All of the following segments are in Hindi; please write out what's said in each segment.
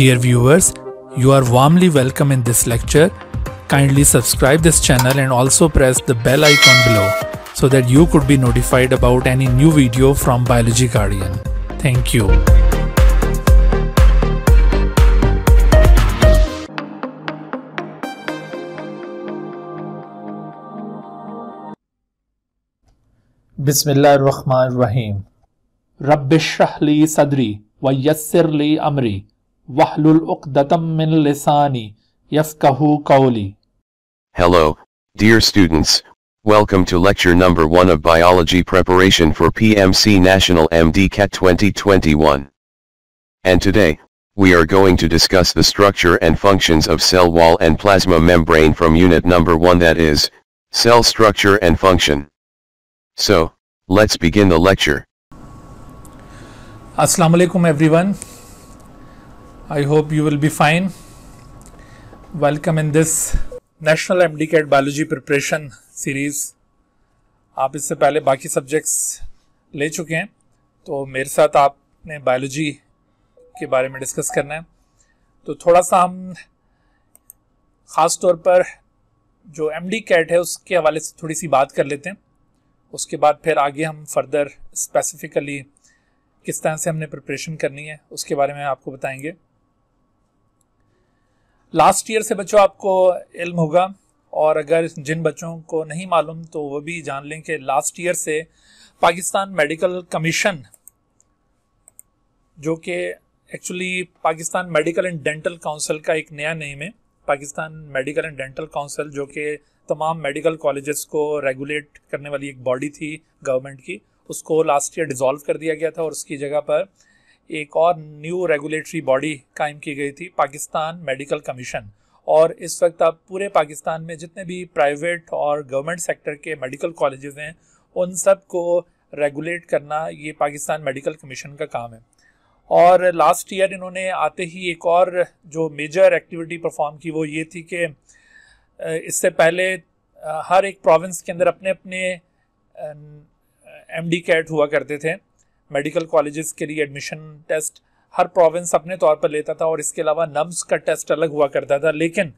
Dear viewers, you are warmly welcome in this lecture. Kindly subscribe this channel and also press the bell icon below so that you could be notified about any new video from Biology Guardian. Thank you. बिसमीम रबशहली सदरी wa Yassirli Amri. Hello, dear students, welcome to lecture number 1 of Biology Preparation for PMC National MDCAT 2021. And today, we are going to discuss the structure and functions of cell wall and plasma membrane from unit number 1 that is, cell structure and function. So, let's begin the lecture. Assalamu alaikum everyone. I hope you will be fine welcome in this national M D CAT biology preparation series आप इससे पहले बाकी सब्जेक्ट्स ले चुके हैं तो मेरे साथ आपने बायोलॉजी के बारे में डिस्कस करना है तो थोड़ा सा हम ख़ास तौर पर जो एम डी कैट है उसके हवाले से थोड़ी सी बात कर लेते हैं उसके बाद फिर आगे हम फर्दर स्पेसिफिकली किस तरह से हमने प्रिपरेशन करनी है उसके बारे में आपको बताएंगे लास्ट ईयर से बच्चों आपको इल्म होगा और अगर जिन बच्चों को नहीं मालूम तो वो भी जान लें कि लास्ट ईयर से पाकिस्तान मेडिकल कमीशन जो कि actually Pakistan medical and dental council का एक नया नेम है Pakistan medical and dental council जो कि तमाम मेडिकल कॉलेजेस को रेगुलेट करने वाली एक बॉडी थी गवर्नमेंट की उसको लास्ट ईयर डिज़ोल्व कर दिया गया था और उसकी जगह पर एक और न्यू रेगुलेटरी बॉडी कायम की गई थी पाकिस्तान मेडिकल कमीशन और इस वक्त अब पूरे पाकिस्तान में जितने भी प्राइवेट और गवर्नमेंट सेक्टर के मेडिकल कॉलेजेस हैं उन सब को रेगुलेट करना ये पाकिस्तान मेडिकल कमीशन का काम है और लास्ट ईयर इन्होंने आते ही एक और जो मेजर एक्टिविटी परफॉर्म की वो ये थी कि इससे पहले हर एक प्रोविंस के अंदर अपने अपने एम डी कैट हुआ करते थे मेडिकल कॉलेजेस के लिए एडमिशन टेस्ट हर प्रोविंस अपने तौर पर लेता था और इसके अलावा नम्स का टेस्ट अलग हुआ करता था लेकिन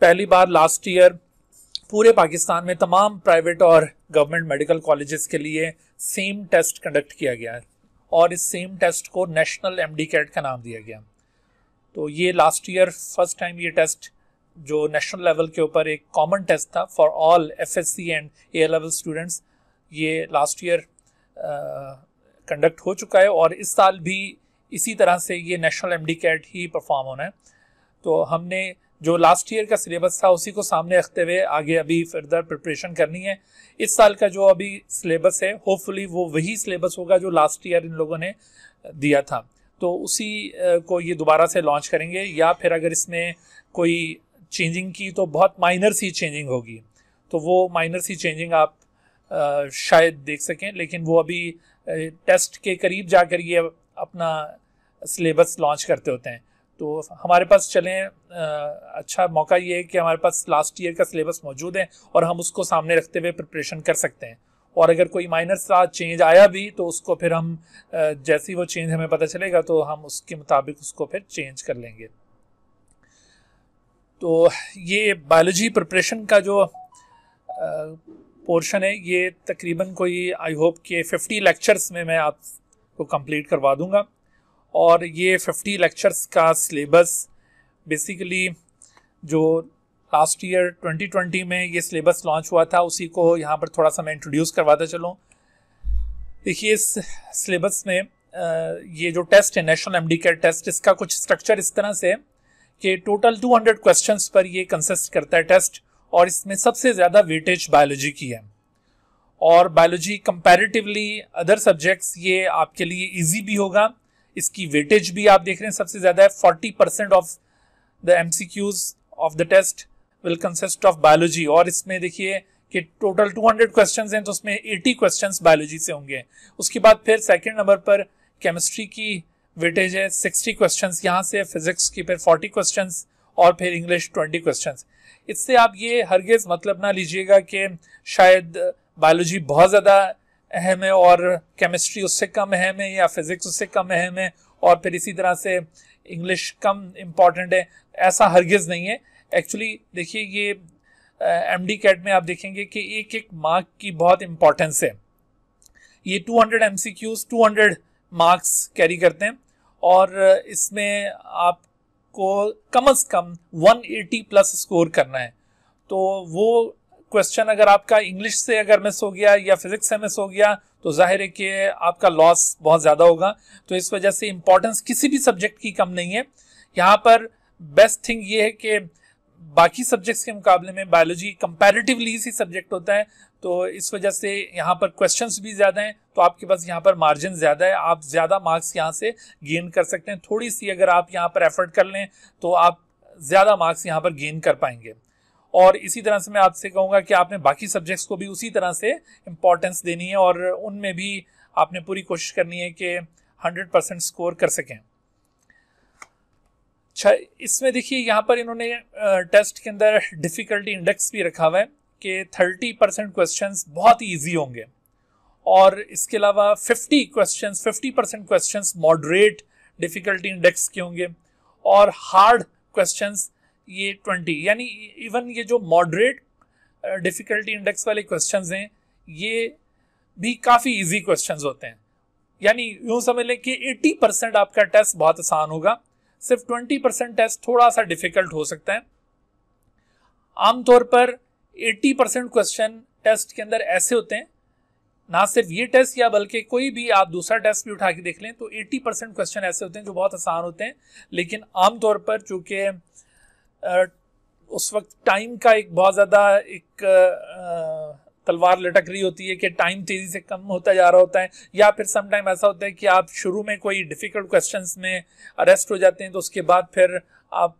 पहली बार लास्ट ईयर पूरे पाकिस्तान में तमाम प्राइवेट और गवर्नमेंट मेडिकल कॉलेजेस के लिए सेम टेस्ट कंडक्ट किया गया है और इस सेम टेस्ट को नेशनल एम डी कैट का नाम दिया गया तो ये लास्ट ईयर फर्स्ट टाइम ये टेस्ट जो नेशनल लेवल के ऊपर एक कॉमन टेस्ट था for all F S C and A level students ये लास्ट ईयर कंडक्ट हो चुका है और इस साल भी इसी तरह से ये नेशनल एम कैट ही परफॉर्म होना है तो हमने जो लास्ट ईयर का सिलेबस था उसी को सामने रखते हुए आगे अभी फर्दर प्रिपरेशन करनी है इस साल का जो अभी सिलेबस है होपफुली वो वही सिलेबस होगा जो लास्ट ईयर इन लोगों ने दिया था तो उसी को ये दोबारा से लॉन्च करेंगे या फिर अगर इसमें कोई चेंजिंग की तो बहुत माइनर सी चेंजिंग होगी तो वो माइनर सी चेंजिंग आप आ, शायद देख सकें लेकिन वो अभी टेस्ट के करीब जाकर ये अपना सिलेबस लॉन्च करते होते हैं तो हमारे पास चलें अच्छा मौका ये है कि हमारे पास लास्ट ईयर का सिलेबस मौजूद है और हम उसको सामने रखते हुए प्रिपरेशन कर सकते हैं और अगर कोई माइनर सा चेंज आया भी तो उसको फिर हम जैसे ही वो चेंज हमें पता चलेगा तो हम उसके मुताबिक उसको फिर चेंज कर लेंगे तो ये बायोलॉजी प्रिपरेशन का जो पोर्शन है ये तकरीबन कोई आई होप कि 50 लेक्चर्स में मैं आपको कंप्लीट करवा दूंगा और ये 50 लेक्चर्स का सिलेबस बेसिकली जो लास्ट ईयर 2020 में ये सिलेबस लॉन्च हुआ था उसी को यहाँ पर थोड़ा सा मैं इंट्रोड्यूस करवाता चलूँ देखिए इस सिलेबस में ये जो टेस्ट है नेशनल एम केयर टेस्ट इसका कुछ स्ट्रक्चर इस तरह से है कि टोटल 200 क्वेश्चंस पर ये कंसिस्ट करता है टेस्ट और इसमें सबसे ज़्यादा वेटेज बायोलॉजी की है और बायोलॉजी कंपैरेटिवली अदर सब्जेक्ट्स ये आपके लिए इजी भी होगा इसकी वेटेज भी आप देख रहे हैं सबसे ज़्यादा है forty percent of the M C Qs of the test will consist of biology और इसमें देखिए कि टोटल टू हंड्रेड क्वेश्चन हैं तो उसमें एटी क्वेश्चन बायोलॉजी से होंगे उसके बाद फिर सेकेंड नंबर पर केमिस्ट्री की वेटेज है सिक्सटी क्वेश्चन यहाँ से फिजिक्स की फिर फोर्टी क्वेश्चन और फिर इंग्लिश ट्वेंटी क्वेश्चन इससे आप ये हरगेज मतलब ना लीजिएगा कि शायद बायोलॉजी बहुत ज़्यादा अहम है और केमिस्ट्री उससे कम अहम है या फिज़िक्स उससे कम अहम है और फिर इसी तरह से इंग्लिश कम इम्पॉर्टेंट है ऐसा हरगेज नहीं है एक्चुअली देखिए ये एम डी कैट में आप देखेंगे कि एक एक मार्क की बहुत इम्पॉर्टेंस है ये 200 hundred M C Qs two marks carry करते हैं और इसमें आप को कम अज कम 180 प्लस स्कोर करना है तो वो क्वेश्चन अगर आपका इंग्लिश से अगर मिस हो गया या फिजिक्स से मिस हो गया तो जाहिर है कि आपका लॉस बहुत ज़्यादा होगा तो इस वजह से इम्पोर्टेंस किसी भी सब्जेक्ट की कम नहीं है यहाँ पर बेस्ट थिंग ये है कि बाकी सब्जेक्ट्स के मुकाबले में बायोलॉजी कंपैरेटिवली सी सब्जेक्ट होता है तो इस वजह से यहाँ पर क्वेश्चंस भी ज़्यादा हैं तो आपके पास यहाँ पर मार्जिन ज़्यादा है आप ज़्यादा मार्क्स यहाँ से गेन कर सकते हैं थोड़ी सी अगर आप यहाँ पर एफर्ट कर लें तो आप ज़्यादा मार्क्स यहाँ पर गेन कर पाएंगे और इसी तरह से मैं आपसे कहूँगा कि आपने बाकी सब्जेक्ट्स को भी उसी तरह से इम्पोर्टेंस देनी है और उनमें भी आपने पूरी कोशिश करनी है कि हंड्रेड परसेंट स्कोर कर सकें अच्छा इसमें देखिए यहाँ पर इन्होंने टेस्ट के अंदर डिफ़िकल्टी इंडेक्स भी रखा हुआ है कि थर्टी परसेंट क्वेश्चन बहुत ईजी होंगे और इसके अलावा fifty question fifty percent question moderate difficulty index के होंगे और हार्ड क्वेश्चन ये ट्वेंटी यानी इवन ये जो मॉडरेट डिफ़िकल्टी इंडेक्स वाले क्वेश्चन हैं ये भी काफ़ी ईजी क्वेश्चन होते हैं यानी यूँ समझ लें कि एट्टी परसेंट आपका टेस्ट बहुत आसान होगा सिर्फ 20 परसेंट टेस्ट थोड़ा सा डिफिकल्ट हो सकता है आमतौर पर 80 परसेंट क्वेश्चन टेस्ट के अंदर ऐसे होते हैं ना सिर्फ ये टेस्ट या बल्कि कोई भी आप दूसरा टेस्ट भी उठा के देख लें तो 80 परसेंट क्वेश्चन ऐसे होते हैं जो बहुत आसान होते हैं लेकिन आमतौर पर चूंकि उस वक्त टाइम का एक बहुत ज़्यादा एक तलवार लटक रही होती है कि टाइम तेजी से कम होता जा रहा होता है या फिर समटाइम ऐसा होता है कि आप शुरू में कोई डिफिकल्ट क्वेश्चन में अरेस्ट हो जाते हैं तो उसके बाद फिर आप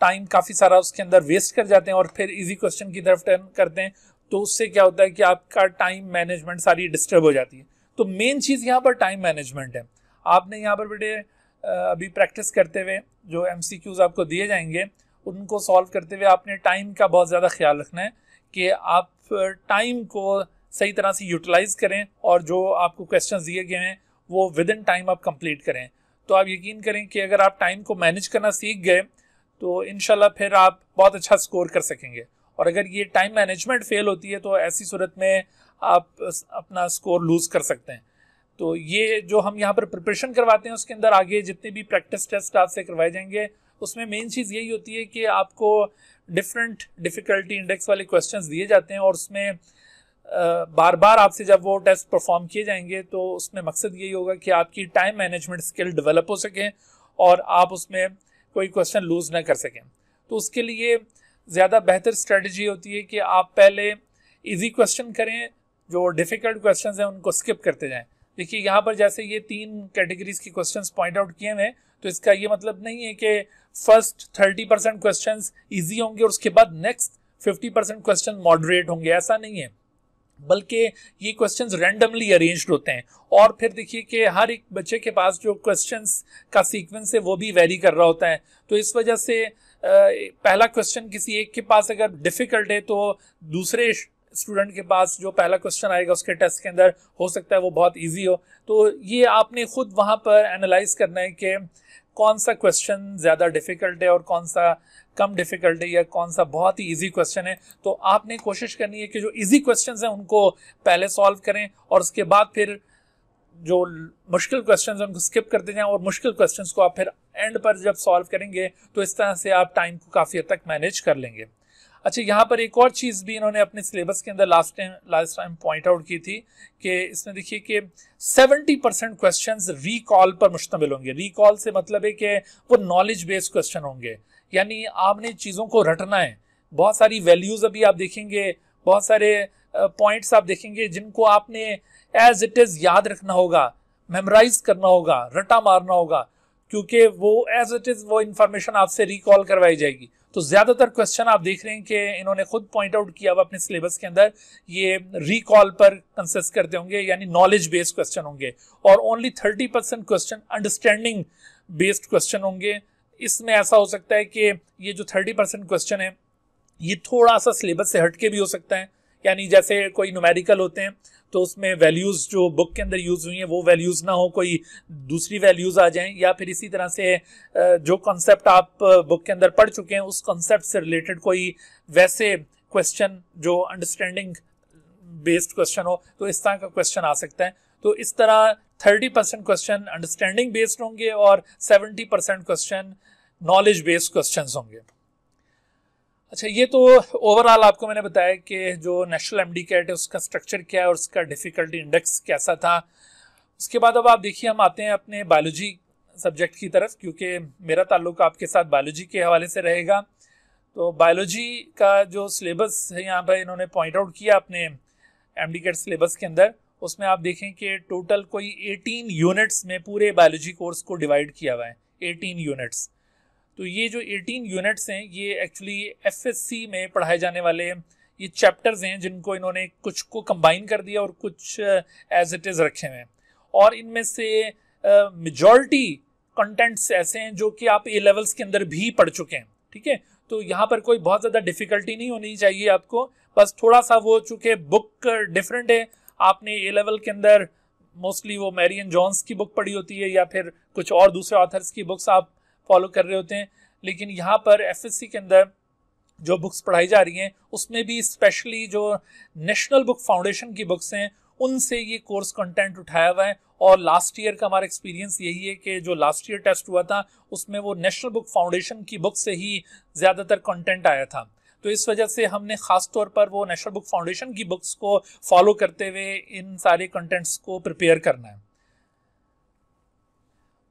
टाइम काफ़ी सारा उसके अंदर वेस्ट कर जाते हैं और फिर इजी क्वेश्चन की तरफ टर्न करते हैं तो उससे क्या होता है कि आपका टाइम मैनेजमेंट सारी डिस्टर्ब हो जाती है तो मेन चीज़ यहाँ पर टाइम मैनेजमेंट है आपने यहाँ पर बेटे अभी प्रैक्टिस करते हुए जो एम आपको दिए जाएंगे उनको सॉल्व करते हुए आपने टाइम का बहुत ज़्यादा ख्याल रखना है कि आप टाइम को सही तरह से यूटिलाइज करें और जो आपको क्वेश्चन दिए गए हैं वो विद इन टाइम आप कंप्लीट करें तो आप यकीन करें कि अगर आप टाइम को मैनेज करना सीख गए तो इन फिर आप बहुत अच्छा स्कोर कर सकेंगे और अगर ये टाइम मैनेजमेंट फेल होती है तो ऐसी सूरत में आप अपना स्कोर लूज कर सकते हैं तो ये जो हम यहाँ पर प्रिपरेशन करवाते हैं उसके अंदर आगे जितने भी प्रैक्टिस टेस्ट आपसे करवाए जाएंगे उसमें मेन चीज़ यही होती है कि आपको डिफरेंट डिफ़िकल्टी इंडेक्स वाले क्वेश्चंस दिए जाते हैं और उसमें बार बार आपसे जब वो टेस्ट परफॉर्म किए जाएंगे तो उसमें मकसद यही होगा कि आपकी टाइम मैनेजमेंट स्किल डेवलप हो सके और आप उसमें कोई क्वेश्चन लूज़ ना कर सकें तो उसके लिए ज़्यादा बेहतर स्ट्रेटजी होती है कि आप पहले इजी क्वेश्चन करें जो डिफ़िकल्ट क्वेश्चन हैं उनको स्किप करते जाएँ देखिए यहाँ पर जैसे ये तीन कैटेगरीज के क्वेश्चन पॉइंट आउट किए हुए हैं तो इसका ये मतलब नहीं है कि first thirty percent question easy होंगे और उसके बाद next fifty percent question moderate होंगे ऐसा नहीं है बल्कि ये क्वेश्चंस रैंडमली अरेंज होते हैं और फिर देखिए कि हर एक बच्चे के पास जो क्वेश्चंस का सीक्वेंस है वो भी वेरी कर रहा होता है तो इस वजह से पहला क्वेश्चन किसी एक के पास अगर डिफिकल्ट है तो दूसरे स्टूडेंट के पास जो पहला क्वेश्चन आएगा उसके टेस्ट के अंदर हो सकता है वो बहुत ईजी हो तो ये आपने खुद वहाँ पर एनालाइज करना है कि कौन सा क्वेश्चन ज़्यादा डिफ़िकल्ट है और कौन सा कम डिफ़िकल्ट है या कौन सा बहुत ही ईजी क्वेश्चन है तो आपने कोशिश करनी है कि जो ईजी क्वेश्चन हैं उनको पहले सॉल्व करें और उसके बाद फिर जो मुश्किल क्वेश्चन हैं उनको स्किप करते जाएं और मुश्किल क्वेश्चन को आप फिर एंड पर जब सॉल्व करेंगे तो इस तरह से आप टाइम को काफ़ी हद तक मैनेज कर लेंगे अच्छा यहाँ पर एक और चीज़ भी इन्होंने अपने सिलेबस के अंदर last time last time point out की थी कि इसमें देखिए कि 70 परसेंट क्वेश्चन रिकॉल पर मुश्तमिल होंगे रिकॉल से मतलब है कि वो नॉलेज बेस्ड क्वेश्चन होंगे यानी आपने चीज़ों को रटना है बहुत सारी वैल्यूज़ अभी आप देखेंगे बहुत सारे पॉइंट्स आप देखेंगे जिनको आपने एज इट इज़ याद रखना होगा मेमोराइज करना होगा रटा मारना होगा क्योंकि वो एज इट इज़ वो इन्फॉर्मेशन आपसे रिकॉल करवाई जाएगी तो ज़्यादातर क्वेश्चन आप देख रहे हैं कि इन्होंने खुद पॉइंट आउट किया हुआ अपने सिलेबस के अंदर ये रिकॉल पर कंसेस करते होंगे यानी नॉलेज बेस्ड क्वेश्चन होंगे और only thirty percent question understanding based question होंगे इसमें ऐसा हो सकता है कि ये जो थर्टी परसेंट क्वेश्चन है ये थोड़ा सा सिलेबस से हटके भी हो सकता है यानी जैसे कोई नुमेरिकल होते हैं तो उसमें वैल्यूज़ जो बुक के अंदर यूज़ हुई हैं वो वैल्यूज़ ना हो कोई दूसरी वैल्यूज़ आ जाएं या फिर इसी तरह से जो कॉन्सेप्ट आप बुक के अंदर पढ़ चुके हैं उस कॉन्सेप्ट से रिलेटेड कोई वैसे क्वेश्चन जो अंडरस्टैंडिंग बेस्ड क्वेश्चन हो तो इस तरह का क्वेश्चन आ सकता है तो इस तरह thirty percent question understanding based होंगे और seventy percent question knowledge based question होंगे अच्छा ये तो ओवरऑल आपको मैंने बताया कि जो नेशनल एम डी कैट है उसका स्ट्रक्चर क्या है और उसका डिफ़िकल्टी इंडेक्स कैसा था उसके बाद अब आप देखिए हम आते हैं अपने बायोलॉजी सब्जेक्ट की तरफ क्योंकि मेरा ताल्लुक आपके साथ बायोलॉजी के हवाले से रहेगा तो बायोलॉजी का जो सिलेबस है यहाँ पर इन्होंने पॉइंट आउट किया अपने एम डी कैट सिलेबस के अंदर उसमें आप देखें कि टोटल कोई 18 यूनिट्स में पूरे बायोलॉजी कोर्स को डिवाइड किया हुआ है 18 यूनिट्स तो ये जो 18 यूनिट्स हैं ये एक्चुअली एफएससी में पढ़ाए जाने वाले ये चैप्टर्स हैं जिनको इन्होंने कुछ को कंबाइन कर दिया और कुछ एज इट इज़ रखे हुए हैं और इनमें से मेजॉरिटी uh, कंटेंट्स ऐसे हैं जो कि आप ए लेवल्स के अंदर भी पढ़ चुके हैं ठीक है तो यहाँ पर कोई बहुत ज़्यादा डिफिकल्टी नहीं होनी चाहिए आपको बस थोड़ा सा वो चूँकि बुक डिफरेंट है आपने ए लेवल के अंदर मोस्टली वो मैरियन जॉन्स की बुक पढ़ी होती है या फिर कुछ और दूसरे ऑथर्स की बुक्स आप फॉलो कर रहे होते हैं लेकिन यहाँ पर एफ के अंदर जो बुक्स पढ़ाई जा रही हैं उसमें भी स्पेशली जो नेशनल बुक फाउंडेशन की बुक्स हैं उनसे ये कोर्स कंटेंट उठाया हुआ है और लास्ट ईयर का हमारा एक्सपीरियंस यही है कि जो लास्ट ईयर टेस्ट हुआ था उसमें वो नेशनल बुक फाउंडेशन की बुक से ही ज़्यादातर कंटेंट आया था तो इस वजह से हमने ख़ास तौर पर वो नेशनल बुक फाउंडेशन की बुक्स को फॉलो करते हुए इन सारे कंटेंट्स को प्रिपेयर करना है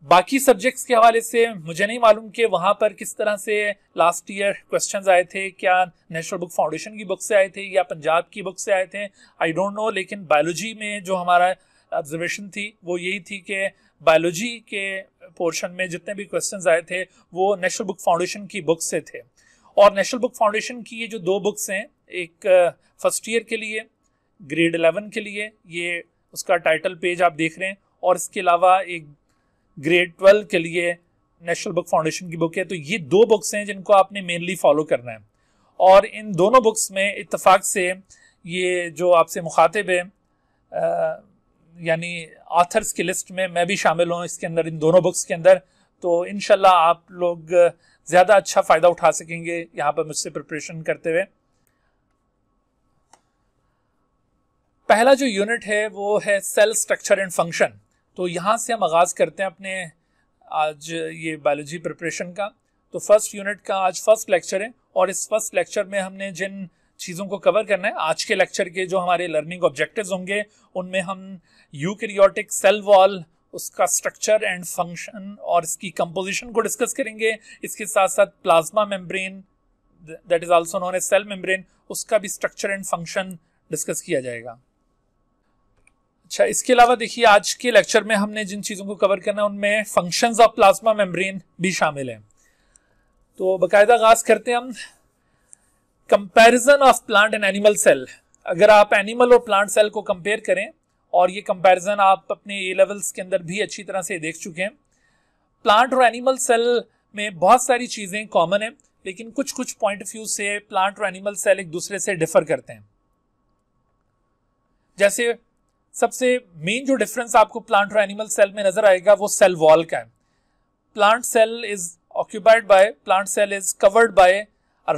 बाकी सब्जेक्ट्स के हवाले से मुझे नहीं मालूम कि वहाँ पर किस तरह से लास्ट ईयर क्वेश्चन आए थे क्या नेशनल बुक फाउंडेशन की बुक से आए थे या पंजाब की बुक से आए थे आई डोंट नो लेकिन बायोलॉजी में जो हमारा ऑब्जर्वेशन थी वो यही थी कि बायोलॉजी के पोर्शन में जितने भी क्वेश्चन आए थे वो नेशनल बुक फाउंडेशन की बुक से थे और नेशनल बुक फाउंडेशन की ये जो दो बुक्स हैं एक फर्स्ट ईयर के लिए ग्रेड एलेवन के लिए ये उसका टाइटल पेज आप देख रहे हैं और इसके अलावा एक ग्रेड ट्वेल्व के लिए नेशनल बुक फाउंडेशन की बुक है तो ये दो बुक्स हैं जिनको आपने मेनली फॉलो करना है और इन दोनों बुक्स में इतफाक़ से ये जो आपसे मुखातिब है यानी आथर्स की लिस्ट में मैं भी शामिल हूँ इसके अंदर इन दोनों बुक्स के अंदर तो इन आप लोग ज़्यादा अच्छा फ़ायदा उठा सकेंगे यहाँ पर मुझसे प्रिपरेशन करते हुए पहला जो यूनिट है वो है सेल स्ट्रक्चर एंड फंक्शन तो यहाँ से हम आगाज़ करते हैं अपने आज ये बायोलॉजी प्रिपरेशन का तो फर्स्ट यूनिट का आज फर्स्ट लेक्चर है और इस फर्स्ट लेक्चर में हमने जिन चीज़ों को कवर करना है आज के लेक्चर के जो हमारे लर्निंग ऑब्जेक्टिव्स होंगे उनमें हम यूक्रियोटिक सेल वॉल उसका स्ट्रक्चर एंड फंक्शन और इसकी कंपोजिशन को डिस्कस करेंगे इसके साथ साथ plasma membrane that is also known as cell membrane उसका भी स्ट्रक्चर एंड फंक्शन डिस्कस किया जाएगा अच्छा इसके अलावा देखिए आज के लेक्चर में हमने जिन चीज़ों को कवर करना है उनमें फंक्शंस ऑफ प्लाज्मा मेम्ब्रेन भी शामिल हैं तो बाकायदा गाज करते हैं हम comparison of plant and animal cell अगर आप एनिमल और प्लांट सेल को कंपेयर करें और ये कंपैरिजन आप अपने ए लेवल्स के अंदर भी अच्छी तरह से देख चुके हैं प्लांट और एनिमल सेल में बहुत सारी चीज़ें कॉमन हैं लेकिन कुछ कुछ पॉइंट ऑफ व्यू से प्लांट और एनिमल सेल एक दूसरे से डिफर करते हैं जैसे सबसे मेन जो डिफरेंस आपको प्लांट और एनिमल सेल में नजर आएगा वो सेल वॉल का है plant cell is occupied by plant cell is covered by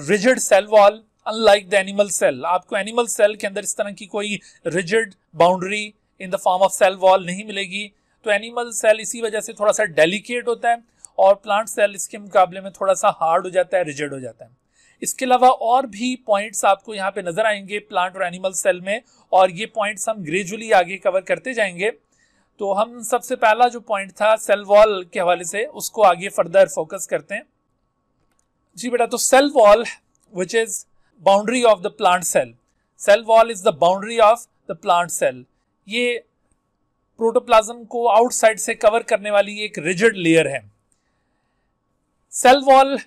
rigid cell wall unlike the animal cell आपको एनिमल सेल के अंदर इस तरह की कोई rigid boundary in the form of cell wall नहीं मिलेगी तो एनिमल सेल इसी वजह से थोड़ा सा डेलिकेट होता है और प्लांट सेल इसके मुकाबले में थोड़ा सा हार्ड हो जाता है रिजिड हो जाता है इसके अलावा और भी पॉइंट्स आपको यहाँ पे नजर आएंगे प्लांट और एनिमल सेल में और ये पॉइंट्स हम ग्रेजुअली आगे कवर करते जाएंगे तो हम सबसे पहला जो पॉइंट था सेल वॉल के हवाले से उसको आगे फर्दर फोकस करते हैं जी बेटा तो cell wall which is boundary of the plant cell cell wall is the boundary of the plant cell ये प्रोटोप्लाज्म को आउटसाइड से कवर करने वाली एक रिजिड लेयर है सेल वॉल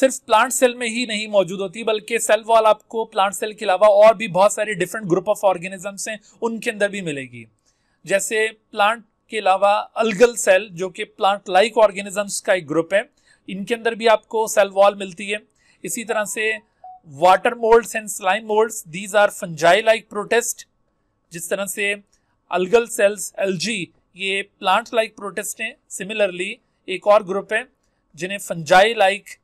सिर्फ प्लांट सेल में ही नहीं मौजूद होती बल्कि सेल वॉल आपको प्लांट सेल के अलावा और भी बहुत सारे डिफरेंट ग्रुप ऑफ ऑर्गेनिजम्स हैं उनके अंदर भी मिलेगी जैसे प्लांट के अलावा अलगल सेल जो कि प्लांट लाइक ऑर्गेनिजम्स का एक ग्रुप है इनके अंदर भी आपको सेल वॉल मिलती है इसी तरह से water molds and slime molds these are fungi like protist जिस तरह से अलगल सेल्स एल ये प्लांट लाइक प्रोटेस्ट हैं सिमिलरली एक और ग्रुप है जिन्हें फंजाई लाइक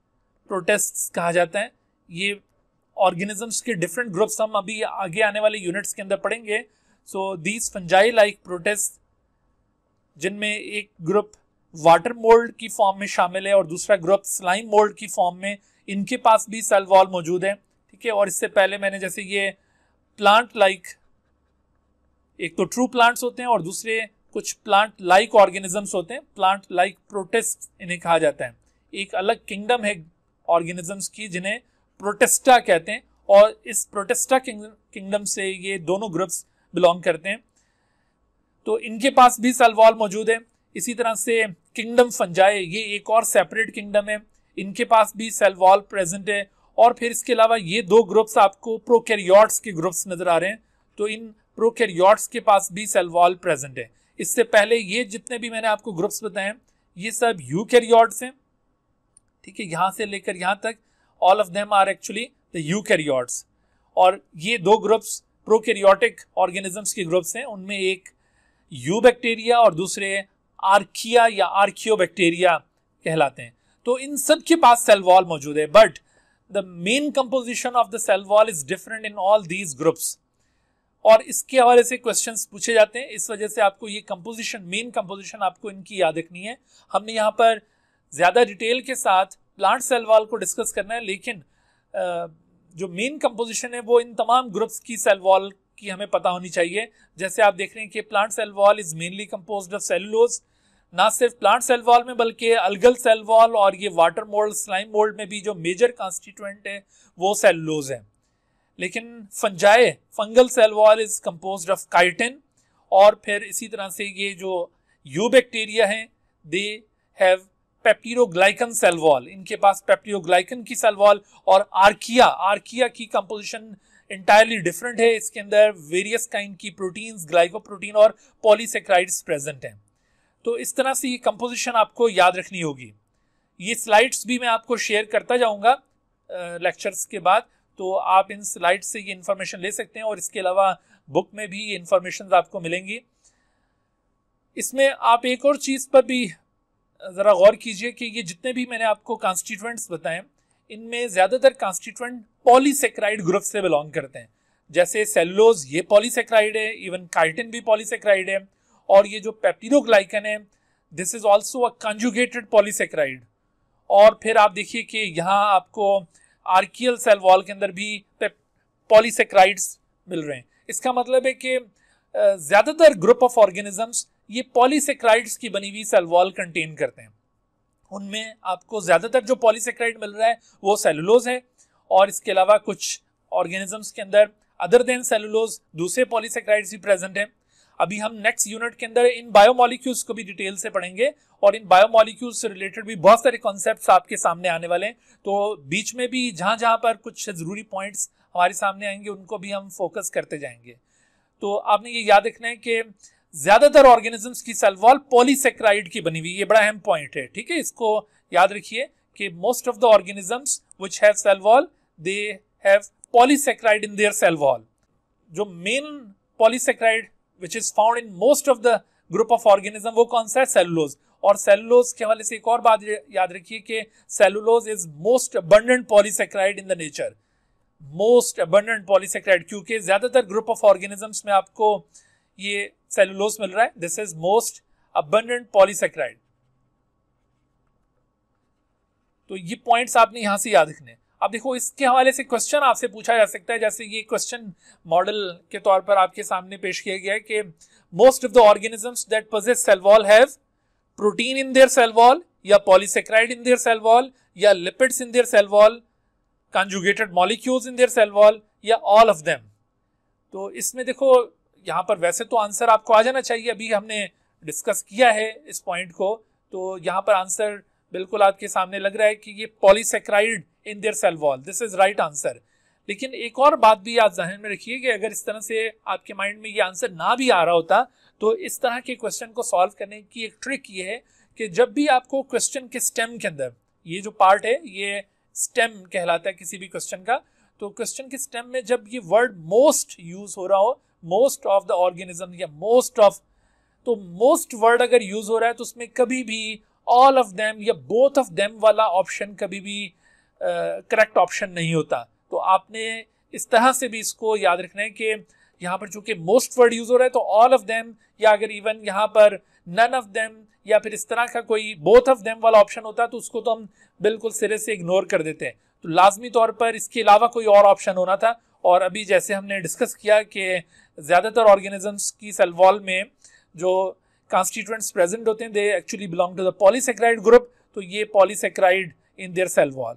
प्रोटेस्ट कहा जाता है ये ऑर्गेनिजम्स के डिफरेंट ग्रुप्स हम अभी आगे आने वाले यूनिट्स के अंदर पढ़ेंगे so these fungi like protist जिनमें एक ग्रुप वाटर मोल्ड की फॉर्म में शामिल है और दूसरा ग्रुप स्लाइम मोल्ड की फॉर्म में इनके पास भी सेल वॉल मौजूद है ठीक है और इससे पहले मैंने जैसे ये प्लांट लाइक एक तो ट्रू प्लांट्स होते हैं और दूसरे कुछ प्लांट लाइक ऑर्गेनिजम्स होते हैं प्लांट लाइक प्रोटेस्ट इन्हें कहा जाता है एक अलग किंगडम है ऑर्गेनिजम्स की जिन्हें प्रोटेस्टा कहते हैं और इस प्रोटेस्टा किंगडम से ये दोनों ग्रुप्स बिलोंग करते हैं तो इनके पास भी सलवॉल मौजूद है इसी तरह से किंगडम फंजाए ये एक और सेपरेट किंगडम है इनके पास भी वॉल प्रेजेंट है और फिर इसके अलावा ये दो ग्रुप्स आपको प्रोकैरियोट्स के ग्रुप्स नजर आ रहे हैं तो इन प्रोकैरियोट्स के पास भी वॉल प्रेजेंट है इससे पहले ये जितने भी मैंने आपको ग्रुप्स बताए ये सब यूकैरियोट्स हैं ठीक है यहां से लेकर यहां तक all of them are actually the eukaryotes और ये दो ग्रुप्स प्रोकैरियोटिक ऑर्गेनिजम्स के ग्रुप्स हैं उनमें एक यू बैक्टीरिया और दूसरे आर्किया या आर्कियो बैक्टीरिया कहलाते हैं तो इन सब के पास सेल वॉल मौजूद है but the main composition of the cell wall is different in all these groups और इसके हवाले से क्वेश्चन पूछे जाते हैं इस वजह से आपको ये कंपोजिशन मेन कंपोजिशन आपको इनकी याद रखनी है हमने यहाँ पर ज़्यादा डिटेल के साथ प्लांट सेल वॉल को डिस्कस करना है लेकिन जो मेन कंपोजिशन है वो इन तमाम ग्रुप्स की सेल वॉल की हमें पता होनी चाहिए जैसे आप देख रहे हैं कि plant cell wall is mainly compose of cellulose ना सिर्फ प्लांट सेल वॉल में बल्कि अलगल सेल वॉल और ये वाटर मोल्ड स्लाइम मोल्ड में भी जो मेजर कॉन्स्टिट्यूएंट है वो सेलुलोज है लेकिन fungi fungal cell wall is compose of chitin और फिर इसी तरह से ये जो यू बैक्टीरिया हैं they have peptidoglycan cell wall इनके पास पेप्टीरोग्लाइकन की सेल वॉल और आर्किया आर्किया की कंपोजिशन इंटायरली डिफरेंट है इसके अंदर वेरियस काइंड की प्रोटीन्स ग्लाइकोप्रोटीन और पॉलीसेक्राइड्स प्रेजेंट हैं तो इस तरह से ये कंपोजिशन आपको याद रखनी होगी ये स्लाइड्स भी मैं आपको शेयर करता जाऊंगा लेक्चर्स के बाद तो आप इन स्लाइड से ये इन्फॉर्मेशन ले सकते हैं और इसके अलावा बुक में भी ये इन्फॉर्मेशन आपको मिलेंगी इसमें आप एक और चीज़ पर भी ज़रा गौर कीजिए कि ये जितने भी मैंने आपको कॉन्स्टिट्यूंट्स बताएं इनमें ज़्यादातर कॉन्स्टिट्यूंट पॉलीसेक्राइड ग्रुप से बिलोंग करते हैं जैसे सेल्लोज ये पॉलीसेक्राइड है इवन कार्टिन भी पॉलीसेक्राइड है और ये जो पेप्टीरोग्लाइकन है this is also a conjugated polysaccharide और फिर आप देखिए कि यहाँ आपको आर्कियल सेल वॉल के अंदर भी पॉलीसेक्राइड्स मिल रहे हैं इसका मतलब है कि ज़्यादातर ग्रुप ऑफ ऑर्गेनिजम्स ये पॉलीसेक्राइड्स की बनी हुई सेल वॉल कंटेन करते हैं उनमें आपको ज़्यादातर जो पॉलीसेक्राइड मिल रहा है वो सेलुलोज है और इसके अलावा कुछ ऑर्गेनिजम्स के अंदर अदर देन सेलुलोज दूसरे पॉलीसेक्राइड्स भी प्रेजेंट हैं अभी हम नेक्स्ट यूनिट के अंदर इन बायोमोलिक्यूल्स को भी डिटेल से पढ़ेंगे और इन बायोमोलिक्यूल्स से रिलेटेड भी बहुत सारे कॉन्सेप्ट आपके सामने आने वाले हैं तो बीच में भी जहां जहां पर कुछ ज़रूरी पॉइंट्स हमारे सामने आएंगे उनको भी हम फोकस करते जाएंगे तो आपने ये याद रखना है कि ज्यादातर ऑर्गेनिजम्स की सेल वॉल पॉलीसेक्राइड की बनी हुई ये बड़ा अहम पॉइंट है ठीक है इसको याद रखिए कि most of the organisms which have cell wall they have polysaccharide in their cell wall जो main polysaccharide which is found in most of the group of organism वो कौन सा है सेलुलोज और सेलुलोज के हवाले से एक और बात याद रखिए कि cellulose is most abundant polysaccharide in the nature most abundant polysaccharide क्योंकि ज्यादातर ग्रुप ऑफ ऑर्गेनिजम्स में आपको ये सेलुलोस मिल रहा है this is most abundant polysaccharide तो ये पॉइंट्स आपने यहां से याद रखने अब देखो इसके हवाले से क्वेश्चन आपसे पूछा जा सकता है जैसे ये क्वेश्चन मॉडल के तौर पर आपके सामने पेश किया गया है कि most of the organisms that possess cell wall have protein in their cell wall या polysaccharide in their cell wall या lipids in their cell wall conjugated molecules in their cell wall या ऑल ऑफ देम तो इसमें देखो यहाँ पर वैसे तो आंसर आपको आ जाना चाहिए अभी हमने डिस्कस किया है इस पॉइंट को तो यहाँ पर आंसर बिल्कुल आपके सामने लग रहा है कि ये polysaccharide in their cell wall this is right answer लेकिन एक और बात भी आप जहन में रखिए कि अगर इस तरह से आपके माइंड में ये आंसर ना भी आ रहा होता तो इस तरह के क्वेश्चन को सॉल्व करने की एक ट्रिक ये है कि जब भी आपको क्वेश्चन के स्टेम के अंदर ये जो पार्ट है ये स्टेम कहलाता है किसी भी क्वेश्चन का तो क्वेश्चन के स्टेम में जब ये वर्ड मोस्ट यूज हो रहा हो मोस्ट ऑफ द ऑर्गेनिज्म या मोस्ट ऑफ तो मोस्ट वर्ड अगर यूज हो रहा है तो उसमें कभी भी ऑल ऑफ देम या बोथ ऑफ देम वाला ऑप्शन कभी भी करेक्ट uh, ऑप्शन नहीं होता तो आपने इस तरह से भी इसको याद रखना है कि यहाँ पर चूंकि मोस्ट वर्ड यूज हो रहा है तो ऑल ऑफ देम या अगर इवन यहाँ पर नन ऑफ देम या फिर इस तरह का कोई बोथ ऑफ देम वाला ऑप्शन होता है तो उसको तो हम बिल्कुल सिरे से इग्नोर कर देते हैं तो लाजमी तौर पर इसके अलावा कोई और ऑप्शन होना था और अभी जैसे हमने डिस्कस किया कि ज़्यादातर ऑर्गेनिजम्स की सेल वॉल में जो कॉन्स्टिट्यूंट्स प्रेजेंट होते हैं they actually belong to the polysaccharide group तो ये polysaccharide in their cell wall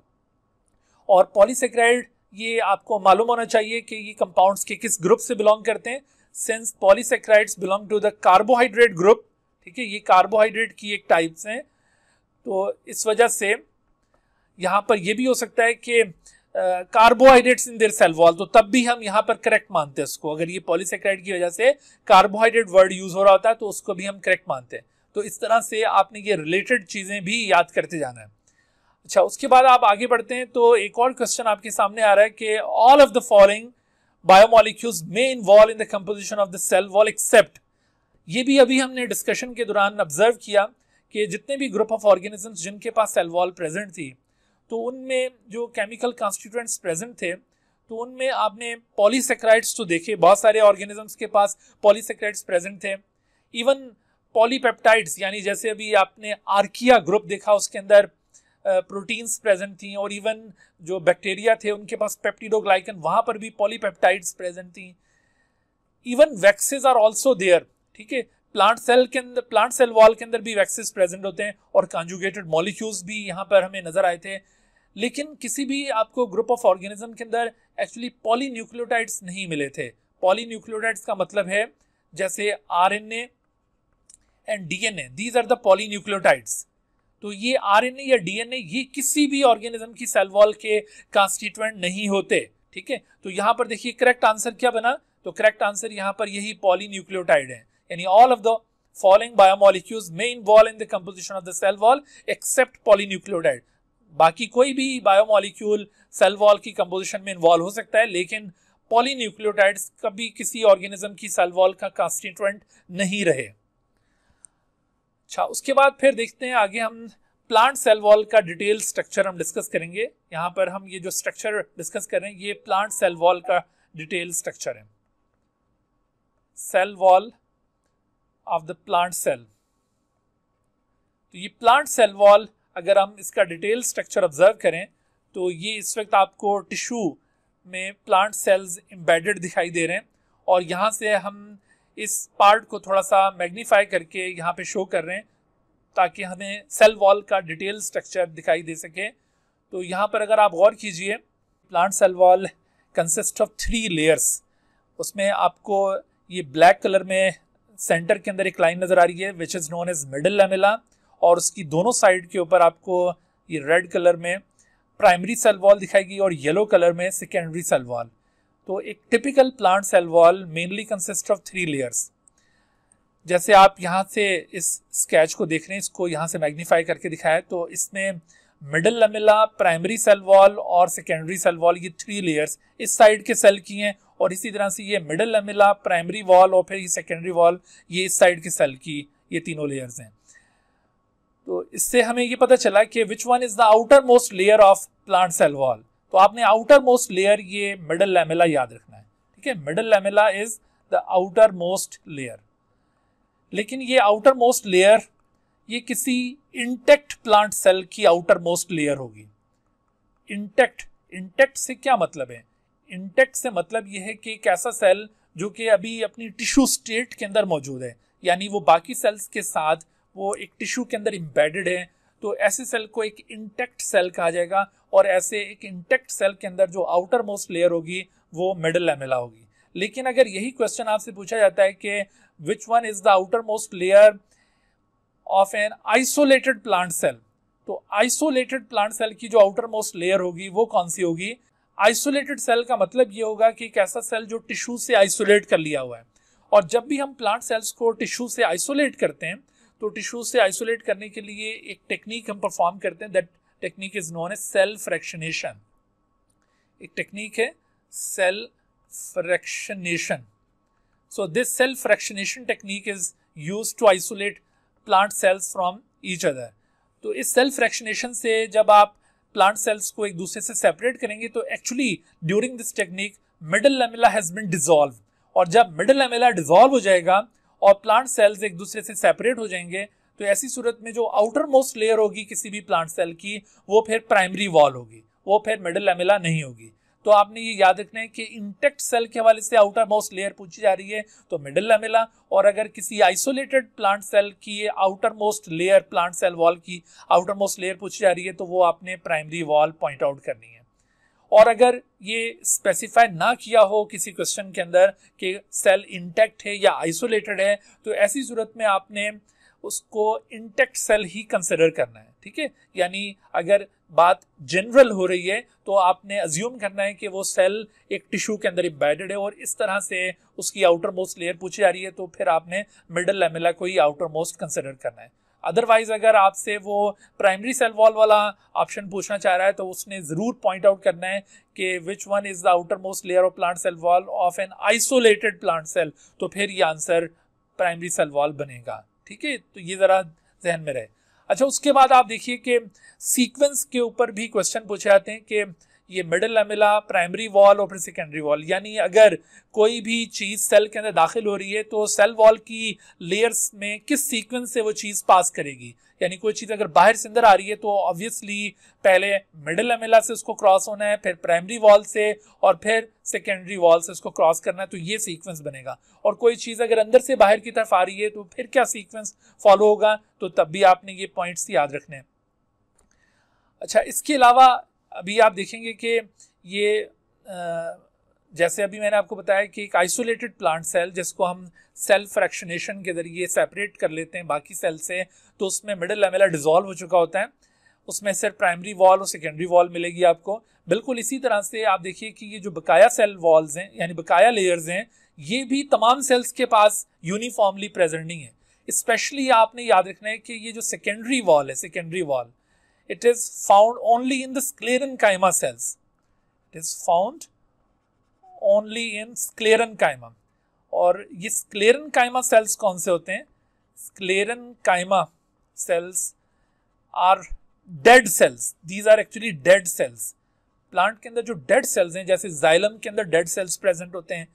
और पॉलीसेक्राइड ये आपको मालूम होना चाहिए कि ये कंपाउंड्स के किस ग्रुप से बिलोंग करते हैं since polysaccharides belong to the carbohydrate group ठीक है ये कार्बोहाइड्रेट की एक टाइप्स हैं तो इस वजह से यहाँ पर यह भी हो सकता है कि carbohydrates in their cell wall तो तब भी हम यहाँ पर करेक्ट मानते हैं उसको अगर ये पॉलीसेक्राइड की वजह से कार्बोहाइड्रेट वर्ड यूज हो रहा होता है तो उसको भी हम करेक्ट मानते हैं तो इस तरह से आपने ये रिलेटेड चीज़ें भी याद करते जाना है अच्छा उसके बाद आप आगे बढ़ते हैं तो एक और क्वेश्चन आपके सामने आ रहा है कि all of the following biomolecules may involve in the composition of the cell wall except ये भी अभी हमने डिस्कशन के दौरान ऑब्जर्व किया कि जितने भी ग्रुप ऑफ ऑर्गेनिजम्स जिनके पास सेल वॉल प्रेजेंट थी तो उनमें जो केमिकल कॉन्स्टिट्यूएंट्स प्रेजेंट थे तो उनमें आपने पॉलीसेक्राइड्स तो देखे बहुत सारे ऑर्गेनिजम्स के पास पॉलीसेक्राइड्स प्रेजेंट थे इवन पॉलीपेप्टाइड्स यानी जैसे अभी आपने आर्किया ग्रुप देखा उसके अंदर प्रोटीन्स प्रेजेंट थी और इवन जो बैक्टीरिया थे उनके पास पेप्टिडोग्लाइकन वहां पर भी पॉलीपेप्टाइड्स प्रेजेंट थी even waxes are also there ठीक है प्लांट सेल के अंदर प्लांट सेल वॉल के अंदर भी वैक्सीज प्रेजेंट होते हैं और कॉन्जुगेटेड मॉलिक्यूल्स भी यहाँ पर हमें नजर आए थे लेकिन किसी भी आपको ग्रुप ऑफ ऑर्गेनिज्म के अंदर एक्चुअली पॉलीन्यूक्लियोटाइड्स नहीं मिले थे पॉलीन्यूक्लियोटाइड्स का मतलब है जैसे R N and D N A these are the polynucleotides तो ये आर एन या डी एन ये किसी भी ऑर्गेनिज्म की सेल वॉल के कॉन्स्टिट्यूएंट नहीं होते ठीक है तो यहां पर देखिए करेक्ट आंसर क्या बना तो करेक्ट आंसर यहां पर यही पॉलीन्यूक्लियोटाइड है यानी all of the following biomolecules may involve in the composition of the cell wall except polynucleotide बाकी कोई भी बायोमोलिक्यूल सेल वॉल की कंपोजिशन में इन्वॉल्व हो सकता है लेकिन पॉलीन्यूक्लियोटाइड्स कभी किसी ऑर्गेनिज्म की सेल वॉल का कॉन्स्टिट्यूएंट नहीं रहे अच्छा उसके बाद फिर देखते हैं आगे हम प्लांट सेल वॉल का डिटेल स्ट्रक्चर हम डिस्कस करेंगे यहाँ पर हम ये जो स्ट्रक्चर डिस्कस कर रहे हैं ये प्लांट सेल वॉल का डिटेल स्ट्रक्चर है cell wall of the plant cell तो ये प्लांट सेल वॉल अगर हम इसका डिटेल स्ट्रक्चर ऑब्जर्व करें तो ये इस वक्त आपको टिश्यू में प्लांट सेल्स एम्बेडेड दिखाई दे रहे हैं और यहाँ से हम इस पार्ट को थोड़ा सा मैग्नीफाई करके यहाँ पे शो कर रहे हैं ताकि हमें सेल वॉल का डिटेल स्ट्रक्चर दिखाई दे सके तो यहाँ पर अगर आप गौर कीजिए plant cell wall consist of three layers उसमें आपको ये ब्लैक कलर में सेंटर के अंदर एक लाइन नज़र आ रही है which is known as middle lamella और उसकी दोनों साइड के ऊपर आपको ये रेड कलर में प्राइमरी सेल वॉल दिखाएगी और येलो कलर में सेकेंडरी सेल वॉल तो एक typical plant cell wall mainly consist of three layers जैसे आप यहाँ से इस स्केच को देख रहे हैं इसको यहाँ से मैग्नीफाई करके दिखाया तो इसमें middle lamella primary cell wall और सेकेंडरी सेल वॉल ये थ्री लेयर्स इस साइड के सेल की हैं और इसी तरह से ये मिडल लमिला प्राइमरी वॉल और फिर ये सेकेंडरी वॉल ये इस साइड के सेल की ये तीनों लेयर्स हैं तो इससे हमें ये पता चला कि which one is the outer most layer of plant cell wall तो आपने आउटर मोस्ट लेयर ये मिडल लेमेला याद रखना है ठीक है middle lamella is the outer most layer लेकिन ये आउटर मोस्ट लेयर ये किसी इंटेक्ट प्लांट सेल की आउटर मोस्ट लेयर होगी इंटेक्ट इंटेक्ट से क्या मतलब है इंटेक्ट से मतलब यह है कि एक ऐसा सेल जो कि अभी अपनी टिश्यू स्टेट के अंदर मौजूद है यानी वो बाकी सेल्स के साथ वो एक टिश्यू के अंदर इम्बेडेड है तो ऐसे सेल को एक इंटेक्ट सेल कहा जाएगा और ऐसे एक इंटेक्ट सेल के अंदर जो आउटर मोस्ट लेयर होगी वो मिडल एमेला होगी लेकिन अगर यही क्वेश्चन आपसे पूछा जाता है कि which one is the outer most layer of an isolated plant cell तो आइसोलेटेड प्लांट सेल की जो आउटर मोस्ट लेयर होगी वो कौन सी होगी आइसोलेटेड सेल का मतलब ये होगा कि एक ऐसा सेल जो टिश्यू से आइसोलेट कर लिया हुआ है और जब भी हम प्लांट सेल्स को टिश्यू से आइसोलेट करते हैं तो टिश्यूज से आइसोलेट करने के लिए एक टेक्निक हम परफॉर्म करते हैं that technique is known as cell fractionation एक टेक्निक है cell fractionation so this cell fractionation technique is use to isolate plant cells from each other तो इस सेल फ्रैक्शनेशन से जब आप प्लांट सेल्स को एक दूसरे से सेपरेट करेंगे तो actually during this technique middle lamella has been dissolve और जब मिडल लेमिला डिजॉल्व हो जाएगा और प्लांट सेल्स एक दूसरे से सेपरेट हो जाएंगे तो ऐसी सूरत में जो आउटर मोस्ट लेयर होगी किसी भी प्लांट सेल की वो फिर प्राइमरी वॉल होगी वो फिर मिडल लेमेला नहीं होगी तो आपने ये याद रखना है कि इंटेक्ट सेल के हवाले से आउटर मोस्ट लेयर पूछी जा रही है तो मिडिल लमेला और अगर किसी आइसोलेटेड प्लांट सेल की outer most layer plant cell wall की आउटर मोस्ट लेयर पूछी जा रही है तो वो आपने प्राइमरी वॉल पॉइंट आउट करनी है और अगर ये स्पेसिफाई ना किया हो किसी क्वेश्चन के अंदर कि सेल इंटेक्ट है या आइसोलेटेड है तो ऐसी सूरत में आपने उसको इंटेक्ट सेल ही कंसिडर करना है ठीक है यानी अगर बात जनरल हो रही है तो आपने अज्यूम करना है कि वो सेल एक टिश्यू के अंदर इम्बेडेड है और इस तरह से उसकी आउटर मोस्ट लेयर पूछी जा रही है तो फिर आपने मिडल लेमेला को ही आउटर मोस्ट कंसिडर करना है अदरवाइज अगर आपसे वो प्राइमरी सेल वॉल वाला ऑप्शन पूछना चाह रहा है तो उसने ज़रूर पॉइंट आउट करना है कि which one is the outer most layer of plant cell wall of an isolated plant cell तो फिर ये आंसर प्राइमरी सेल वॉल बनेगा ठीक है तो ये ज़रा जहन में रहे अच्छा उसके बाद आप देखिए कि सीक्वेंस के ऊपर भी क्वेश्चन पूछे जाते हैं कि ये मिडल एमिला प्राइमरी वॉल और फिर सेकेंडरी वॉल यानी अगर कोई भी चीज़ सेल के अंदर दाखिल हो रही है तो सेल वॉल की लेयर्स में किस सीक्वेंस से वो चीज़ पास करेगी यानी कोई चीज़ अगर बाहर से अंदर आ रही है तो ऑब्वियसली पहले मिडल एमिला से उसको क्रॉस होना है फिर प्राइमरी वॉल से और फिर सेकेंडरी वॉल से उसको क्रॉस करना है तो ये सीक्वेंस बनेगा और कोई चीज़ अगर अंदर से बाहर की तरफ आ रही है तो फिर क्या सीक्वेंस फॉलो होगा तो तब भी आपने ये पॉइंट्स याद रखने हैं अच्छा इसके अलावा अभी आप देखेंगे कि ये जैसे अभी मैंने आपको बताया कि एक आइसोलेटेड प्लांट सेल जिसको हम सेल फ्रैक्शनेशन के ज़रिए सेपरेट कर लेते हैं बाकी सेल से तो उसमें मिडल एमेला डिजोल्व हो चुका होता है उसमें सिर्फ प्राइमरी वॉल और सेकेंडरी वॉल मिलेगी आपको बिल्कुल इसी तरह से आप देखिए कि ये जो बकाया सेल वॉल्स हैं यानी बकाया लेयर्स हैं ये भी तमाम सेल्स के पास यूनिफॉर्मली प्रेजेंट नहीं है स्पेशली आपने याद रखना है कि ये जो सेकेंडरी वॉल है secondary wall it is found only in the sclerenchyma cells. It is found only in sclerenchyma. और ये स्क्लेरनकाइमा सेल्स कौन से होते हैं sclerenchyma cells are dead cells these are actually dead cells plant के अंदर जो डेड सेल्स हैं जैसे जाइलम के अंदर डेड सेल्स प्रेजेंट होते हैं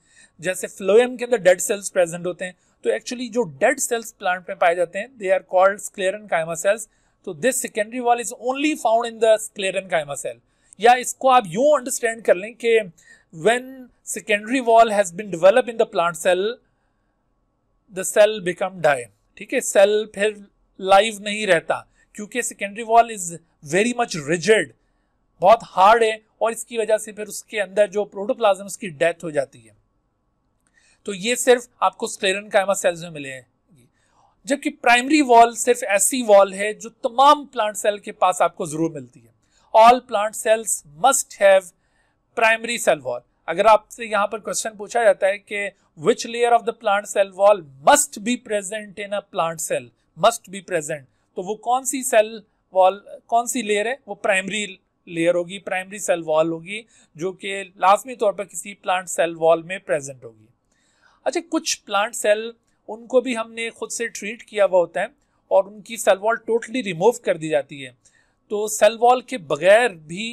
जैसे फ्लोएम के अंदर डेड सेल्स प्रेजेंट होते हैं तो एक्चुअली जो डेड सेल्स प्लांट में पाए जाते हैं they are called स्क्लेरन sclerenchyma cells तो this secondary wall is only found in the sclerenchyma cell या इसको आप यूं अंडरस्टैंड कर लें कि when secondary wall has been develop in the plant cell the cell become die ठीक है सेल फिर लाइव नहीं रहता क्योंकि secondary wall is very much rigid बहुत हार्ड है और इसकी वजह से फिर उसके अंदर जो प्रोटोप्लाज्म उसकी डेथ हो जाती है तो ये सिर्फ आपको स्क्लेरन कायमा सेल्स में मिले हैं जबकि प्राइमरी वॉल सिर्फ ऐसी वॉल है जो तमाम प्लांट सेल के पास आपको जरूर मिलती है all plant cells must have primary cell wall अगर आपसे यहाँ पर क्वेश्चन पूछा जाता है कि which layer of the plant cell wall must be present in a plant cell must be present तो वो कौन सी सेल वॉल कौन सी लेयर है वो प्राइमरी लेयर होगी प्राइमरी सेल वॉल होगी जो कि लाजमी तौर पर किसी प्लांट सेल वॉल में प्रेजेंट होगी अच्छा कुछ प्लांट सेल उनको भी हमने खुद से ट्रीट किया हुआ होता है और उनकी सेल वॉल टोटली रिमूव कर दी जाती है तो सेल वॉल के बगैर भी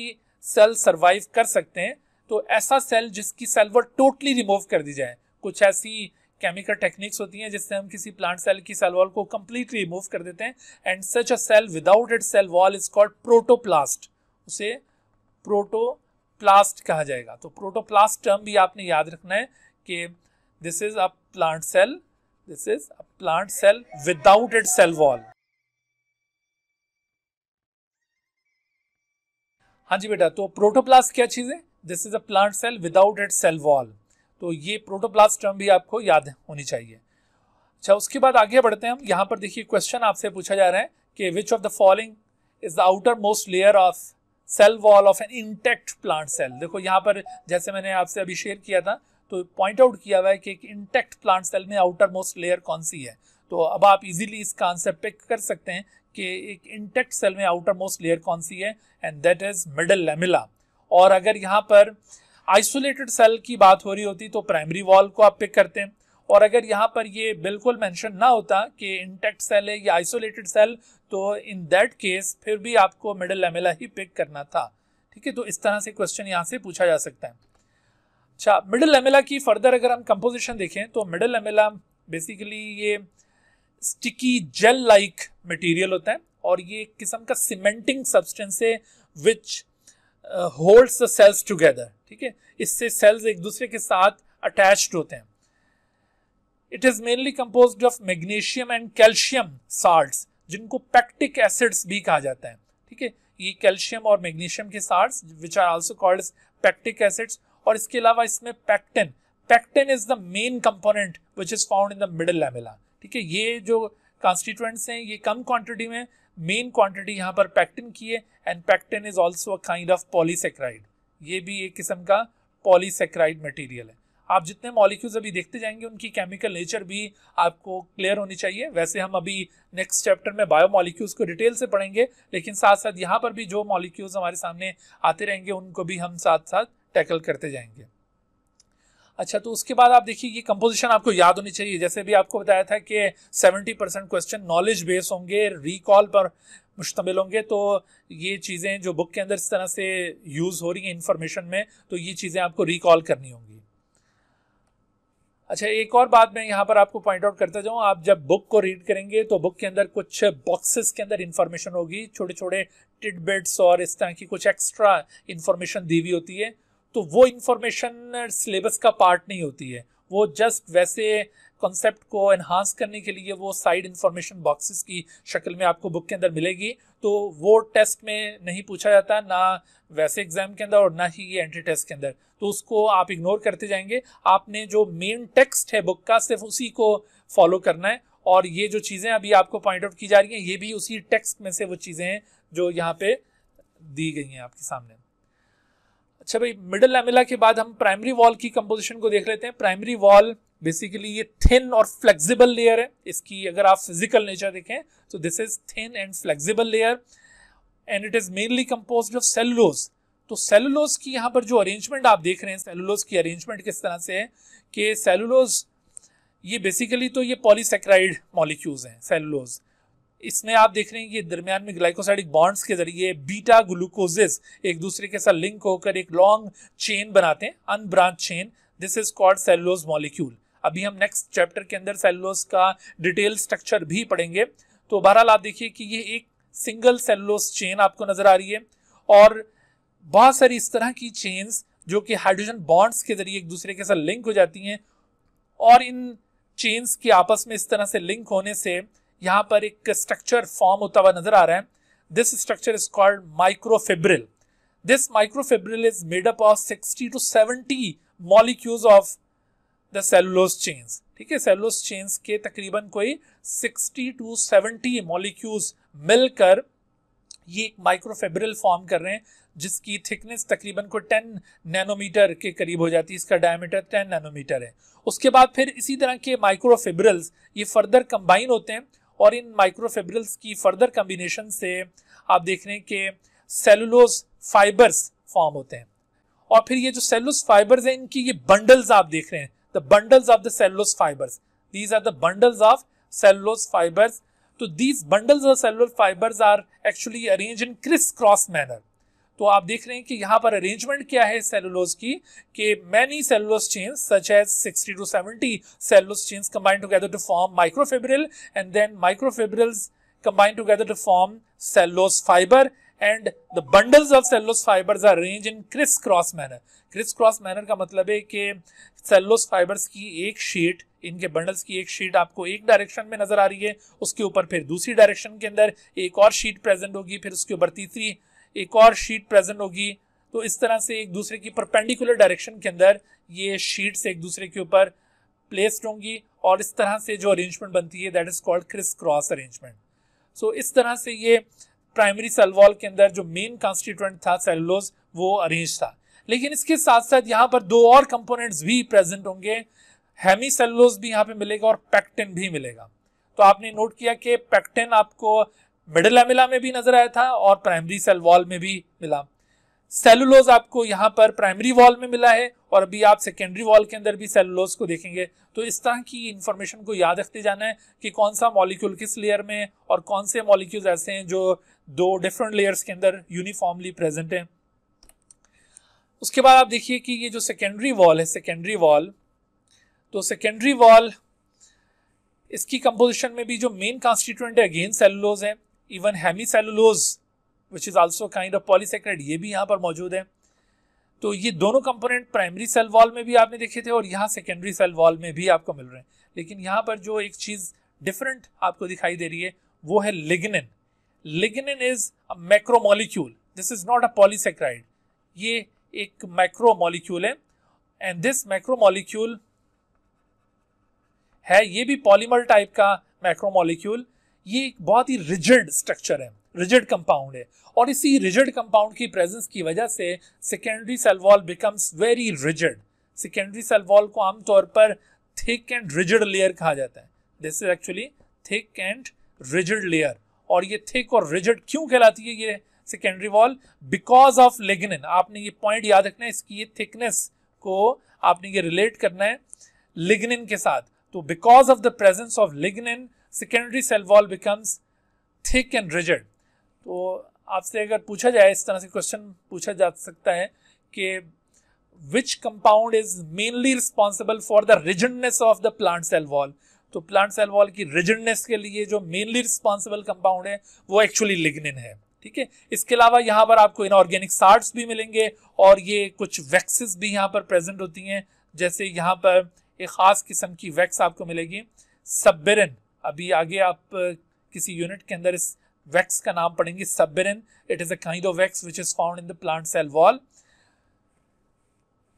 सेल सर्वाइव कर सकते हैं तो ऐसा सेल जिसकी सेल वॉल टोटली रिमूव कर दी जाए कुछ ऐसी केमिकल टेक्निक्स होती हैं जिससे हम किसी प्लांट सेल की सेल वॉल को कम्प्लीटली रिमूव कर देते हैं and such a cell without it cell wall is called protoplast उसे प्रोटोप्लास्ट कहा जाएगा तो प्रोटोप्लास्ट टर्म भी आपने याद रखना है कि this is a plant cell This is a plant cell without its cell wall. हाँ जी बेटा तो प्रोटोप्लास्ट क्या चीज़ है this is a plant cell without it cell wall तो ये प्रोटोप्लास्ट टर्म भी आपको याद होनी चाहिए अच्छा उसके बाद आगे बढ़ते हैं हम यहाँ पर देखिए क्वेश्चन आपसे पूछा जा रहा है कि which of the following is the outer most layer of cell wall of an intact plant cell देखो यहाँ पर जैसे मैंने आपसे अभी शेयर किया था तो पॉइंट आउट किया हुआ है कि एक इंटेक्ट प्लांट सेल में आउटर मोस्ट लेयर कौन सी है तो अब आप इजीली इस कॉन्सेप्ट पिक कर सकते हैं कि एक इंटेक्ट सेल में आउटर मोस्ट लेयर कौन सी है and that is middle lamella और अगर यहाँ पर आइसोलेटेड सेल की बात हो रही होती तो प्राइमरी वॉल को आप पिक करते हैं और अगर यहाँ पर ये बिल्कुल मेंशन ना होता कि इंटेक्ट सेल है या आइसोलेटेड सेल तो इन दैट केस फिर भी आपको मिडल लेमिला ही पिक करना था ठीक है तो इस तरह से क्वेश्चन यहाँ से पूछा जा सकता है अच्छा मिडिल लेमेला की फर्दर अगर हम कंपोजिशन देखें तो मिडिल लेमेला बेसिकली ये स्टिकी जेल लाइक मटेरियल होता है और ये एक किस्म का सीमेंटिंग सब्सटेंस है which holds the cells together ठीक है इससे सेल्स एक दूसरे के साथ अटैच्ड होते हैं it is mainly compose of magnesium and calcium salt जिनको पैक्टिक एसिड्स भी कहा जाता है ठीक है ये कैल्शियम और मैग्नीशियम के salt which are also called pectic acids और इसके अलावा इसमें pectin pectin is the main component which is found in the middle lamella ठीक है ये जो कॉन्स्टिट्यूएंट्स हैं ये कम क्वांटिटी में मेन क्वांटिटी यहाँ पर पैक्टिन की है and pectin is also a kind of polysaccharide ये भी एक किस्म का पॉलीसेक्राइड मटेरियल है आप जितने मॉलिक्यूल्स अभी देखते जाएंगे उनकी केमिकल नेचर भी आपको क्लियर होनी चाहिए वैसे हम अभी नेक्स्ट चैप्टर में बायो मॉलिक्यूल्स को डिटेल से पढ़ेंगे लेकिन साथ साथ यहाँ पर भी जो मॉलिक्यूल्स हमारे सामने आते रहेंगे उनको भी हम साथ साथ टैकल करते जाएंगे अच्छा तो उसके बाद आप देखिए ये कंपोजिशन आपको याद होनी चाहिए जैसे भी आपको बताया था कि 70 परसेंट क्वेश्चन नॉलेज बेस होंगे रिकॉल पर मुश्तमिल होंगे तो ये चीज़ें जो बुक के अंदर इस तरह से यूज़ हो रही हैं इन्फॉर्मेशन में तो ये चीज़ें आपको रिकॉल करनी होंगी अच्छा एक और बात मैं यहाँ पर आपको पॉइंट आउट करता जाऊँ आप जब बुक को रीड करेंगे तो बुक के अंदर कुछ बॉक्सेस के अंदर इन्फॉर्मेशन होगी छोटे छोटे टिडबिट्स और इस तरह की कुछ एक्स्ट्रा इन्फॉर्मेशन दी हुई होती है तो वो इन्फॉर्मेशन सिलेबस uh, का पार्ट नहीं होती है वो जस्ट वैसे कॉन्सेप्ट को एनहांस करने के लिए वो साइड इन्फॉर्मेशन बॉक्सेस की शक्ल में आपको बुक के अंदर मिलेगी तो वो टेस्ट में नहीं पूछा जाता ना वैसे एग्जाम के अंदर और ना ही ये एंट्री टेस्ट के अंदर तो उसको आप इग्नोर करते जाएंगे आपने जो मेन टेक्स्ट है बुक का सिर्फ उसी को फॉलो करना है और ये जो चीज़ें अभी आपको पॉइंट आउट की जा रही हैं ये भी उसी टेक्स्ट में से वो चीज़ें हैं जो यहाँ पे दी गई हैं आपके सामने अच्छा भाई मिडल लैमिला के बाद हम प्राइमरी वॉल की कंपोजिशन को देख लेते हैं प्राइमरी वॉल बेसिकली ये थिन और फ्लेक्सिबल लेयर है इसकी अगर आप फिजिकल नेचर देखें तो this is thin and flexible layer and it is mainly compose of cellulose तो सेलुलोज की यहाँ पर जो अरेंजमेंट आप देख रहे हैं सेलुलोज की अरेंजमेंट किस तरह से है कि सेलुलोज ये बेसिकली तो ये पॉलीसेक्राइड मॉलिक्यूल्स हैं सेलुलोज इसमें आप देख रहे हैं कि दरमियान में ग्लाइकोसाइडिक बॉन्ड्स के जरिए बीटा ग्लूकोजेस एक दूसरे के साथ लिंक होकर एक लॉन्ग चेन बनाते हैं unbranch chain this is called cellulose molecule अभी हम नेक्स्ट चैप्टर के अंदर सेलुलोज का डिटेल स्ट्रक्चर भी पढ़ेंगे तो बहरहाल आप देखिए कि ये एक सिंगल सेलुलोज चेन आपको नजर आ रही है और बहुत सारी इस तरह की चेन्स जो कि हाइड्रोजन बॉन्ड्स के जरिए एक दूसरे के साथ लिंक हो जाती हैं और इन चेन्स के आपस में इस तरह से लिंक होने से यहां पर एक स्ट्रक्चर फॉर्म होता हुआ नजर आ रहा है this structure is called microfibril this microfibril is made up of 60 to 70 molecules of the cellulose chains ठीक है सेलुलोज चेन्स के तकरीबन कोई सिक्सटी टू सेवेंटी मॉलिक्यूल्स मिलकर ये एक माइक्रोफेब्रिल फॉर्म कर रहे हैं जिसकी थिकनेस तकरीबन को 10 नैनोमीटर के करीब हो जाती है इसका डायमीटर 10 नैनोमीटर है उसके बाद फिर इसी तरह के माइक्रोफेब्रिल्स ये फर्दर कंबाइन होते हैं और इन माइक्रोफेब्रिल्स की फर्दर कम्बिनेशन से आप देख रहे हैं कि सेलुलोज फाइबर्स फॉर्म होते हैं और फिर ये जो सेलुलोज फाइबर्स हैं इनकी ये बंडल्स आप देख रहे हैं the bundles of the cellulose fibres these are the bundles of cellulose fibres तो these bundles of cellular fibres are actually arrange in criss cross manner तो आप देख रहे हैं कि यहाँ पर अरेंजमेंट क्या है सेलुलोज की कि many cellulose chains such as 60 to 70 cellulose chains combine together to form microfibril and then microfibrils together to form cellulose fibre and the bundles of cellulose fibres are arrange in criss cross manner criss cross manner का मतलब है कि सेलुलोज फाइबर्स की एक शीट इनके बंडल्स की एक शीट आपको एक डायरेक्शन में नजर आ रही है उसके ऊपर फिर दूसरी डायरेक्शन के अंदर एक और शीट प्रेजेंट होगी फिर उसके ऊपर तीसरी एक और शीट प्रेजेंट होगी तो इस तरह से एक दूसरे की परपेंडिकुलर डायरेक्शन के अंदर ये शीट्स एक दूसरे के ऊपर प्लेस्ड होंगी और इस तरह से जो अरेंजमेंट बनती है that is called criss cross arrangement so इस तरह से ये प्राइमरी सेल वॉल के अंदर जो मेन कॉन्स्टिट्यूएंट था सेलुलोज वो अरेंज था लेकिन इसके साथ साथ यहाँ पर दो और कंपोनेंट्स भी प्रेजेंट होंगे हेमी सेलुलोज भी यहाँ पे मिलेगा और पैक्टिन भी मिलेगा तो आपने नोट किया कि पैक्टिन आपको मिडिल एमिला में भी नजर आया था और प्राइमरी सेल वॉल में भी मिला सेलुलोज आपको यहाँ पर प्राइमरी वॉल में मिला है और अभी आप सेकेंडरी वॉल के अंदर भी सेलुलोज को देखेंगे तो इस तरह की इन्फॉर्मेशन को याद रखते जाना है कि कौन सा मॉलिक्यूल किस लेयर में है और कौन से मॉलिक्यूल्स ऐसे हैं जो दो डिफरेंट लेयर्स के अंदर यूनिफॉर्मली प्रेजेंट हैं उसके बाद आप देखिए कि ये जो सेकेंडरी वॉल है सेकेंडरी वॉल तो सेकेंडरी वॉल इसकी कंपोजिशन में भी जो मेन कॉन्स्टिट्यूंट है अगेन सेलुलोज है even hemi hemicellulose which is also kind of polysaccharide ये भी यहाँ पर मौजूद है तो ये दोनों कंपोनेंट प्राइमरी सेल वॉल में भी आपने देखे थे और यहाँ सेकेंडरी सेल वॉल में भी आपको मिल रहे हैं लेकिन यहाँ पर जो एक चीज़ डिफरेंट आपको दिखाई दे रही है वो है lignin lignin is a macromolecule this is not a polysaccharide ये एक मैक्रोमोलिक्यूल है एंड दिस मैक्रोमोलिक्यूल है ये भी पॉलीमर टाइप का मैक्रोमोलिक्यूल ये एक बहुत ही रिजिड स्ट्रक्चर है रिजिड कंपाउंड है और इसी रिजिड कंपाउंड की प्रेजेंस की वजह से secondary cell wall becomes very rigid secondary cell wall को आमतौर पर थिक एंड रिजिड लेयर कहा जाता है this is actually thick and rigid layer और ये थिक और रिजिड क्यों कहलाती है ये secondary wall because of lignin आपने ये पॉइंट याद रखना है इसकी ये थिकनेस को आपने ये रिलेट करना है लिग्निन के साथ तो because of the presence of lignin secondary cell wall becomes thick and rigid तो आपसे अगर पूछा जाए इस तरह से क्वेश्चन पूछा जा सकता है कि which compound is mainly responsible for the rigidness of the plant cell wall तो प्लांट सेल वॉल की रिजिडनेस के लिए जो मेनली रिस्पॉन्सिबल कंपाउंड है वो एक्चुअली लिग्निन है ठीक है इसके अलावा यहाँ पर आपको इनऑर्गेनिक सार्ट्स भी मिलेंगे और ये कुछ वैक्सीस भी यहाँ पर प्रेजेंट होती हैं जैसे यहाँ पर एक ख़ास किस्म की वैक्स आपको मिलेगी सब्बेरन अभी आगे आप किसी यूनिट के अंदर इस वैक्स का नाम पढ़ेंगे suberin it is a kind of wax which is found in the plant cell wall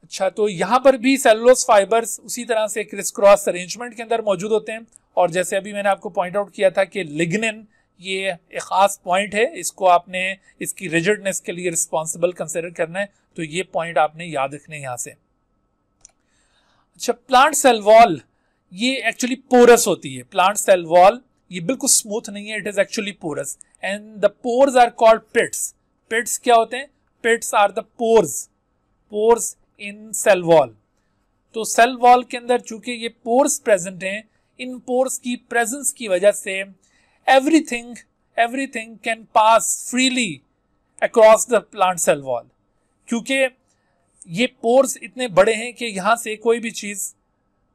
अच्छा तो यहां पर भी सेलोस फाइबर्स उसी तरह से क्रिस क्रॉस अरेंजमेंट के अंदर मौजूद होते हैं और जैसे अभी मैंने आपको पॉइंट आउट किया था कि लिग्निन ये एक ख़ास पॉइंट है इसको आपने इसकी रिजिडनेस के लिए रिस्पॉन्सिबल कंसिडर करना है तो ये पॉइंट आपने याद रखना है से अच्छा प्लांट सेल वॉल ये एक्चुअली पोरस होती है प्लांट सेल वॉल ये बिल्कुल स्मूथ नहीं है it is actually porous and the pores are called pits pits क्या होते हैं pits are the pores pores in cell wall तो सेल वॉल के अंदर चूंकि ये पोर्स प्रेजेंट हैं इन पोर्स की प्रेजेंस की वजह से everything everything can pass freely across the plant cell wall क्योंकि ये पोर्स इतने बड़े हैं कि यहां से कोई भी चीज़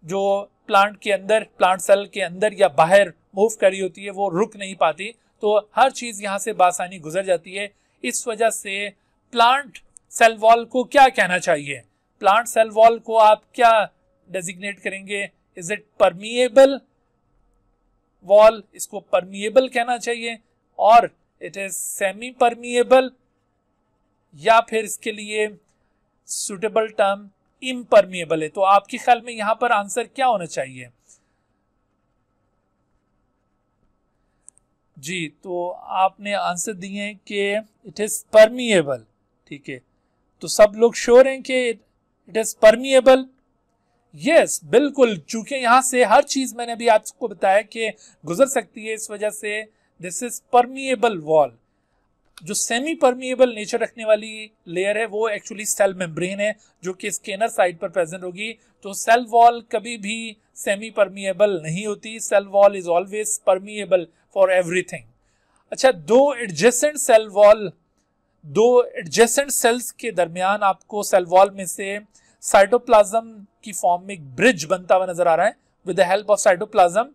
जो प्लांट के अंदर प्लांट सेल के अंदर या बाहर मूव करी होती है वो रुक नहीं पाती तो हर चीज़ यहाँ से बासानी गुजर जाती है इस वजह से प्लांट सेल वॉल को क्या कहना चाहिए प्लांट सेल वॉल को आप क्या डेजिग्नेट करेंगे इज इट परमिएबल वॉल इसको परमिएबल कहना चाहिए और इट इज सेमी परमिएबल या फिर इसके लिए सुटेबल टर्म इम्परमिएबल है तो आपके ख्याल में यहां पर आंसर क्या होना चाहिए जी तो आपने आंसर दिए हैं कि इट इज परमिएबल ठीक है तो सब लोग श्योर हैं कि इट इज परमिएबल यस बिल्कुल चूंकि यहां से हर चीज मैंने अभी आपको बताया कि गुजर सकती है इस वजह से दिस इज परमिएबल वॉल जो सेमी परमिएबल नेचर रखने वाली लेयर है वो एक्चुअली सेल मेम्ब्रेन है जो कि स्केनर साइड पर प्रेजेंट होगी तो सेल वॉल कभी भी सेमी परमिएबल नहीं होती cell wall is always permeable for everything अच्छा दो एडजेसेंट सेल वॉल दो एडजेसेंट सेल्स के दरमियान आपको सेल वॉल में से साइटोप्लाज्म की फॉर्म में एक ब्रिज बनता हुआ नजर आ रहा है with the help of cytoplasm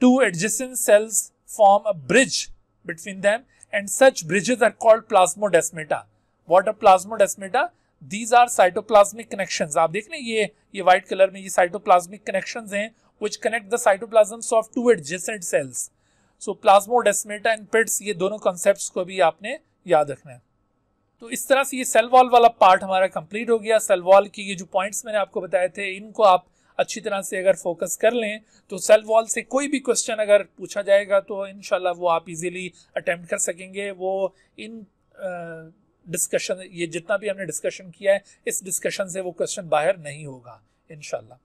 two adjacent cells form a bridge between them and such bridges are called plasmodesmata. What are plasmodesmata? These are cytoplasmic connections. आप देख लें ये ये white color में ये cytoplasmic connections हैं which connect the cytoplasms of two adjacent cells. So plasmodesmata and pits ये दोनों concepts को भी आपने याद रखना है तो इस तरह से ये सेल वॉल वाला पार्ट हमारा कंप्लीट हो गया सेल वॉल की ये जो पॉइंट्स मैंने आपको बताए थे इनको आप अच्छी तरह से अगर फोकस कर लें तो सेल्फ वॉल से कोई भी क्वेश्चन अगर पूछा जाएगा तो इन वो आप इजीली अटैम्प्ट कर सकेंगे वो इन डिस्कशन ये जितना भी हमने डिस्कशन किया है इस डिस्कशन से वो क्वेश्चन बाहर नहीं होगा इनशाला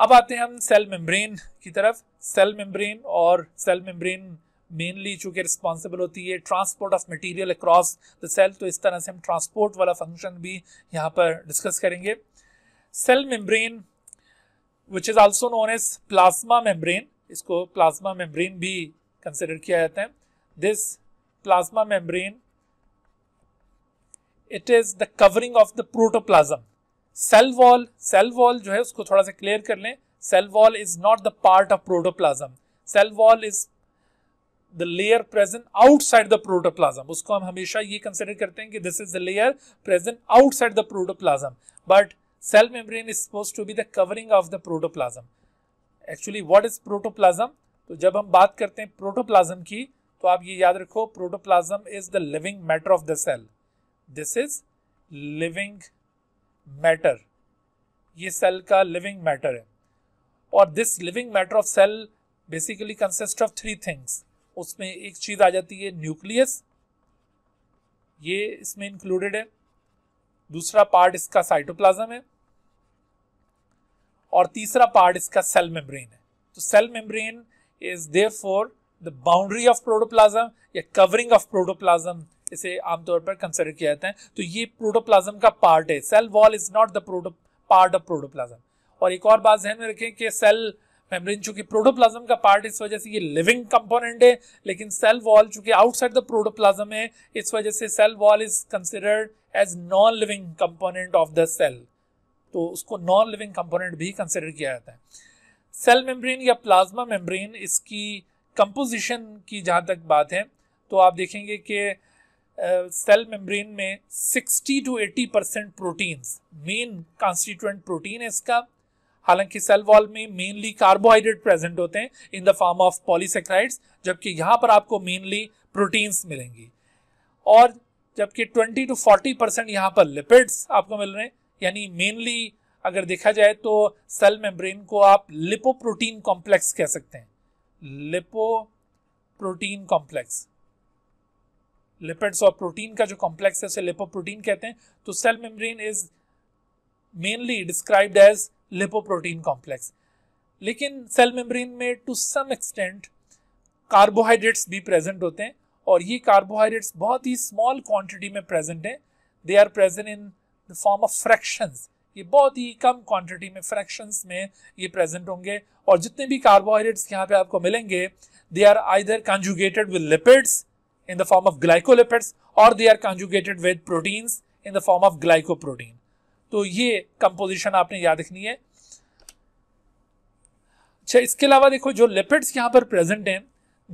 अब आते हैं हम सेल मेम्ब्रेन की तरफ सेल मेम्ब्रेन और सेल मेम्ब्रेन मेनली चूंकि रिस्पॉन्सिबल होती है transport of material across the cell तो इस तरह से हम ट्रांसपोर्ट वाला फंक्शन भी यहाँ पर डिस्कस करेंगे cell membrane which is also known as plasma membrane इसको प्लाज्मा मेम्ब्रेन भी कंसिडर किया जाता है this plasma membrane it is the covering of the protoplasm cell wall cell wall जो है उसको थोड़ा सा क्लियर कर लें cell wall is not the part of protoplasm cell wall is the layer present outside the protoplasm उसको हम हमेशा ये कंसिडर करते हैं कि this is the layer present outside the protoplasm but cell membrane is supposed to be the covering of the protoplasm actually what is protoplasm तो जब हम बात करते हैं प्रोटोप्लाज्म की तो आप ये याद रखो protoplasm is the living matter of the cell this is living matter ये सेल का लिविंग मैटर है और this living matter of cell basically consist of three things उसमें एक चीज आ जाती है न्यूक्लियस ये इसमें इंक्लूडेड है दूसरा पार्ट इसका साइटोप्लाज्म है और तीसरा पार्ट इसका सेल मेम्ब्रेन है तो cell membrane is there for the boundary of protoplasm या कवरिंग ऑफ प्रोटोप्लाज्म इसे आमतौर पर कंसिडर किया जाता है तो ये प्रोटोप्लाज्म का पार्ट है cell wall is not the proto part of protoplasm और एक और बात ध्यान में रखें कि सेल मेम्ब्रेन चूंकि प्रोटोप्लाज्म का पार्ट इस वजह से ये लिविंग कंपोनेंट है लेकिन सेल वॉल चूंकि आउटसाइड द प्रोटोप्लाज्म है इस वजह से cell wall is considered as non living component of the cell तो उसको नॉन लिविंग कंपोनेंट भी कंसिडर किया जाता है सेल मेम्ब्रेन या प्लाज्मा मेम्ब्रेन इसकी कंपोजिशन की जहाँ तक बात है तो आप देखेंगे कि सेल मेम्ब्रेन में 60 to 80 percent proteins main constituent protein है इसका हालांकि सेल वॉल में मेनली कार्बोहाइड्रेट प्रेजेंट होते हैं in the form of polysaccharides जबकि यहाँ पर आपको मेनली प्रोटीन्स मिलेंगी और जबकि 20 टू 40 परसेंट यहाँ पर लिपिड्स आपको मिल रहे हैं यानी मेनली अगर देखा जाए तो सेल मेम्ब्रेन को आप लिपोप्रोटीन कॉम्प्लेक्स कह सकते हैं लिपोप्रोटीन कॉम्प्लेक्स लिपिड्स और प्रोटीन का जो कॉम्प्लेक्स है उसे लिपोप्रोटीन कहते हैं तो cell membrane is mainly described as lipoprotein complex लेकिन सेल मेम्ब्रेन में टू सम एक्सटेंट कार्बोहाइड्रेट्स भी प्रेजेंट होते हैं और ये कार्बोहाइड्रेट्स बहुत ही स्मॉल क्वांटिटी में प्रेजेंट हैं they are present in the form of fractions ये बहुत ही कम क्वांटिटी में फ्रैक्शंस में ये प्रेजेंट होंगे और जितने भी कार्बोहाइड्रेट्स यहाँ पे आपको मिलेंगे they are either conjugated with lipids in the form of glycolipids और they are conjugated with proteins in the form of glycoprotein तो ये कंपोजिशन आपने याद रखनी है अच्छा इसके अलावा देखो जो लिपिड्स यहाँ पर प्रेजेंट हैं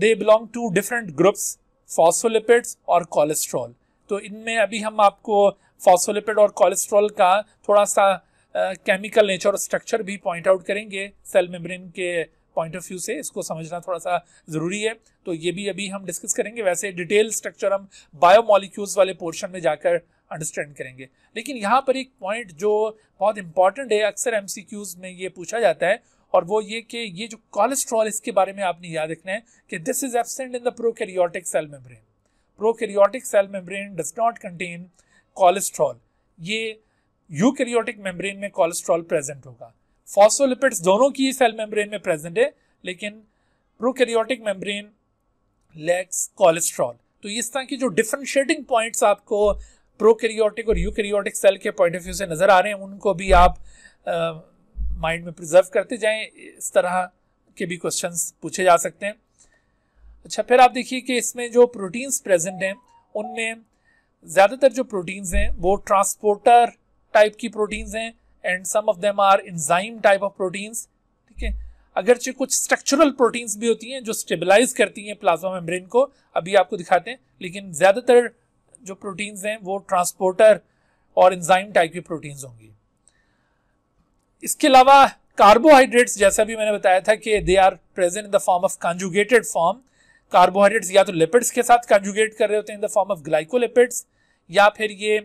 they belong to different groups phospholipids और कोलेस्ट्रॉल तो इनमें अभी हम आपको फॉसोलिपिड और कोलेस्ट्रॉल का थोड़ा सा केमिकल नेचर और स्ट्रक्चर भी पॉइंट आउट करेंगे सेल मेम्ब्रेन के पॉइंट ऑफ व्यू से इसको समझना थोड़ा सा ज़रूरी है तो ये भी अभी हम डिस्कस करेंगे वैसे डिटेल स्ट्रक्चर हम बायोमोलिक्यूल्स वाले पोर्शन में जाकर अंडरस्टैंड करेंगे लेकिन यहाँ पर एक पॉइंट जो बहुत इंपॉर्टेंट है अक्सर एम में ये पूछा जाता है और वो ये कि ये जो कोलेस्ट्रॉल इसके बारे में आपने याद रखना है कि this is absent in the prokaryotic cell membrane prokaryotic cell membrane does not contain cholesterol ये यूकैरियोटिक मेम्ब्रेन में कोलेस्ट्रॉल प्रेजेंट होगा फॉसोलिपिड्स दोनों की सेल मेम्ब्रेन में प्रेजेंट है लेकिन प्रोकैरियोटिक मेम्ब्रेन लैक्स कोलेस्ट्रॉल तो इस तरह की जो डिफ्रेंशिएटिंग पॉइंट्स आपको प्रोकैरियोटिक और यूकैरियोटिक सेल के पॉइंट ऑफ व्यू से नज़र आ रहे हैं उनको भी आप माइंड में प्रिजर्व करते जाएं इस तरह के भी क्वेश्चन पूछे जा सकते हैं अच्छा फिर आप देखिए कि इसमें जो प्रोटीन्स प्रेजेंट हैं उनमें ज़्यादातर जो प्रोटीन्स हैं वो ट्रांसपोर्टर टाइप की प्रोटीन्स हैं and some of them are enzyme type of proteins ठीक है अगरचे कुछ स्ट्रक्चरल प्रोटीन्स भी होती हैं जो स्टेबलाइज करती हैं प्लाज्मा मेम्ब्रेन को अभी आपको दिखाते हैं लेकिन ज़्यादातर जो प्रोटीन्स हैं वो ट्रांसपोर्टर और इंजाइम टाइप की प्रोटीन्स होंगी इसके अलावा कार्बोहाइड्रेट्स जैसा भी मैंने बताया था कि they are present in the form of conjugated form carbohydrates या तो लिपिड्स के साथ कंजुगेट कर रहे होते हैं in the form of glycolipids या फिर ये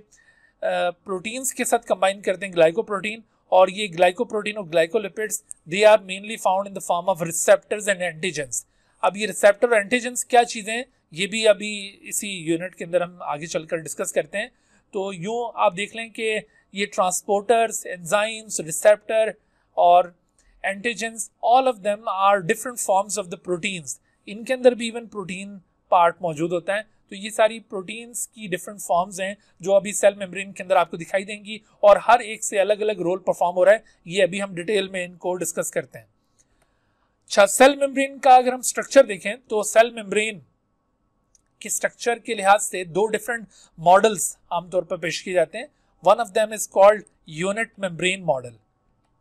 प्रोटीन्स के साथ कंबाइन करते हैं ग्लाइकोप्रोटीन और ये ग्लाइकोप्रोटीन और glycolipids they are mainly found in the form of receptors and antigens अब ये रिसेप्टर एंटीजेंस क्या चीज़ें हैं ये भी अभी इसी यूनिट के अंदर हम आगे चलकर डिस्कस करते हैं तो यूँ आप देख लें कि ये ट्रांसपोर्टर्स एंजाइम्स रिसेप्टर और antigens all of them are different forms of the proteins इनके अंदर भी इवन प्रोटीन पार्ट मौजूद होता है तो ये सारी प्रोटीन्स की डिफरेंट फॉर्म्स हैं जो अभी सेल मेम्ब्रेन के अंदर आपको दिखाई देंगी और हर एक से अलग अलग रोल परफॉर्म हो रहा है ये अभी हम डिटेल में इनको डिस्कस करते हैं अच्छा सेल मेम्ब्रेन का अगर हम स्ट्रक्चर देखें तो सेल मेम्ब्रेन के स्ट्रक्चर के लिहाज से दो डिफरेंट मॉडल्स आमतौर पर पेश किए जाते हैं one of them is called unit membrane model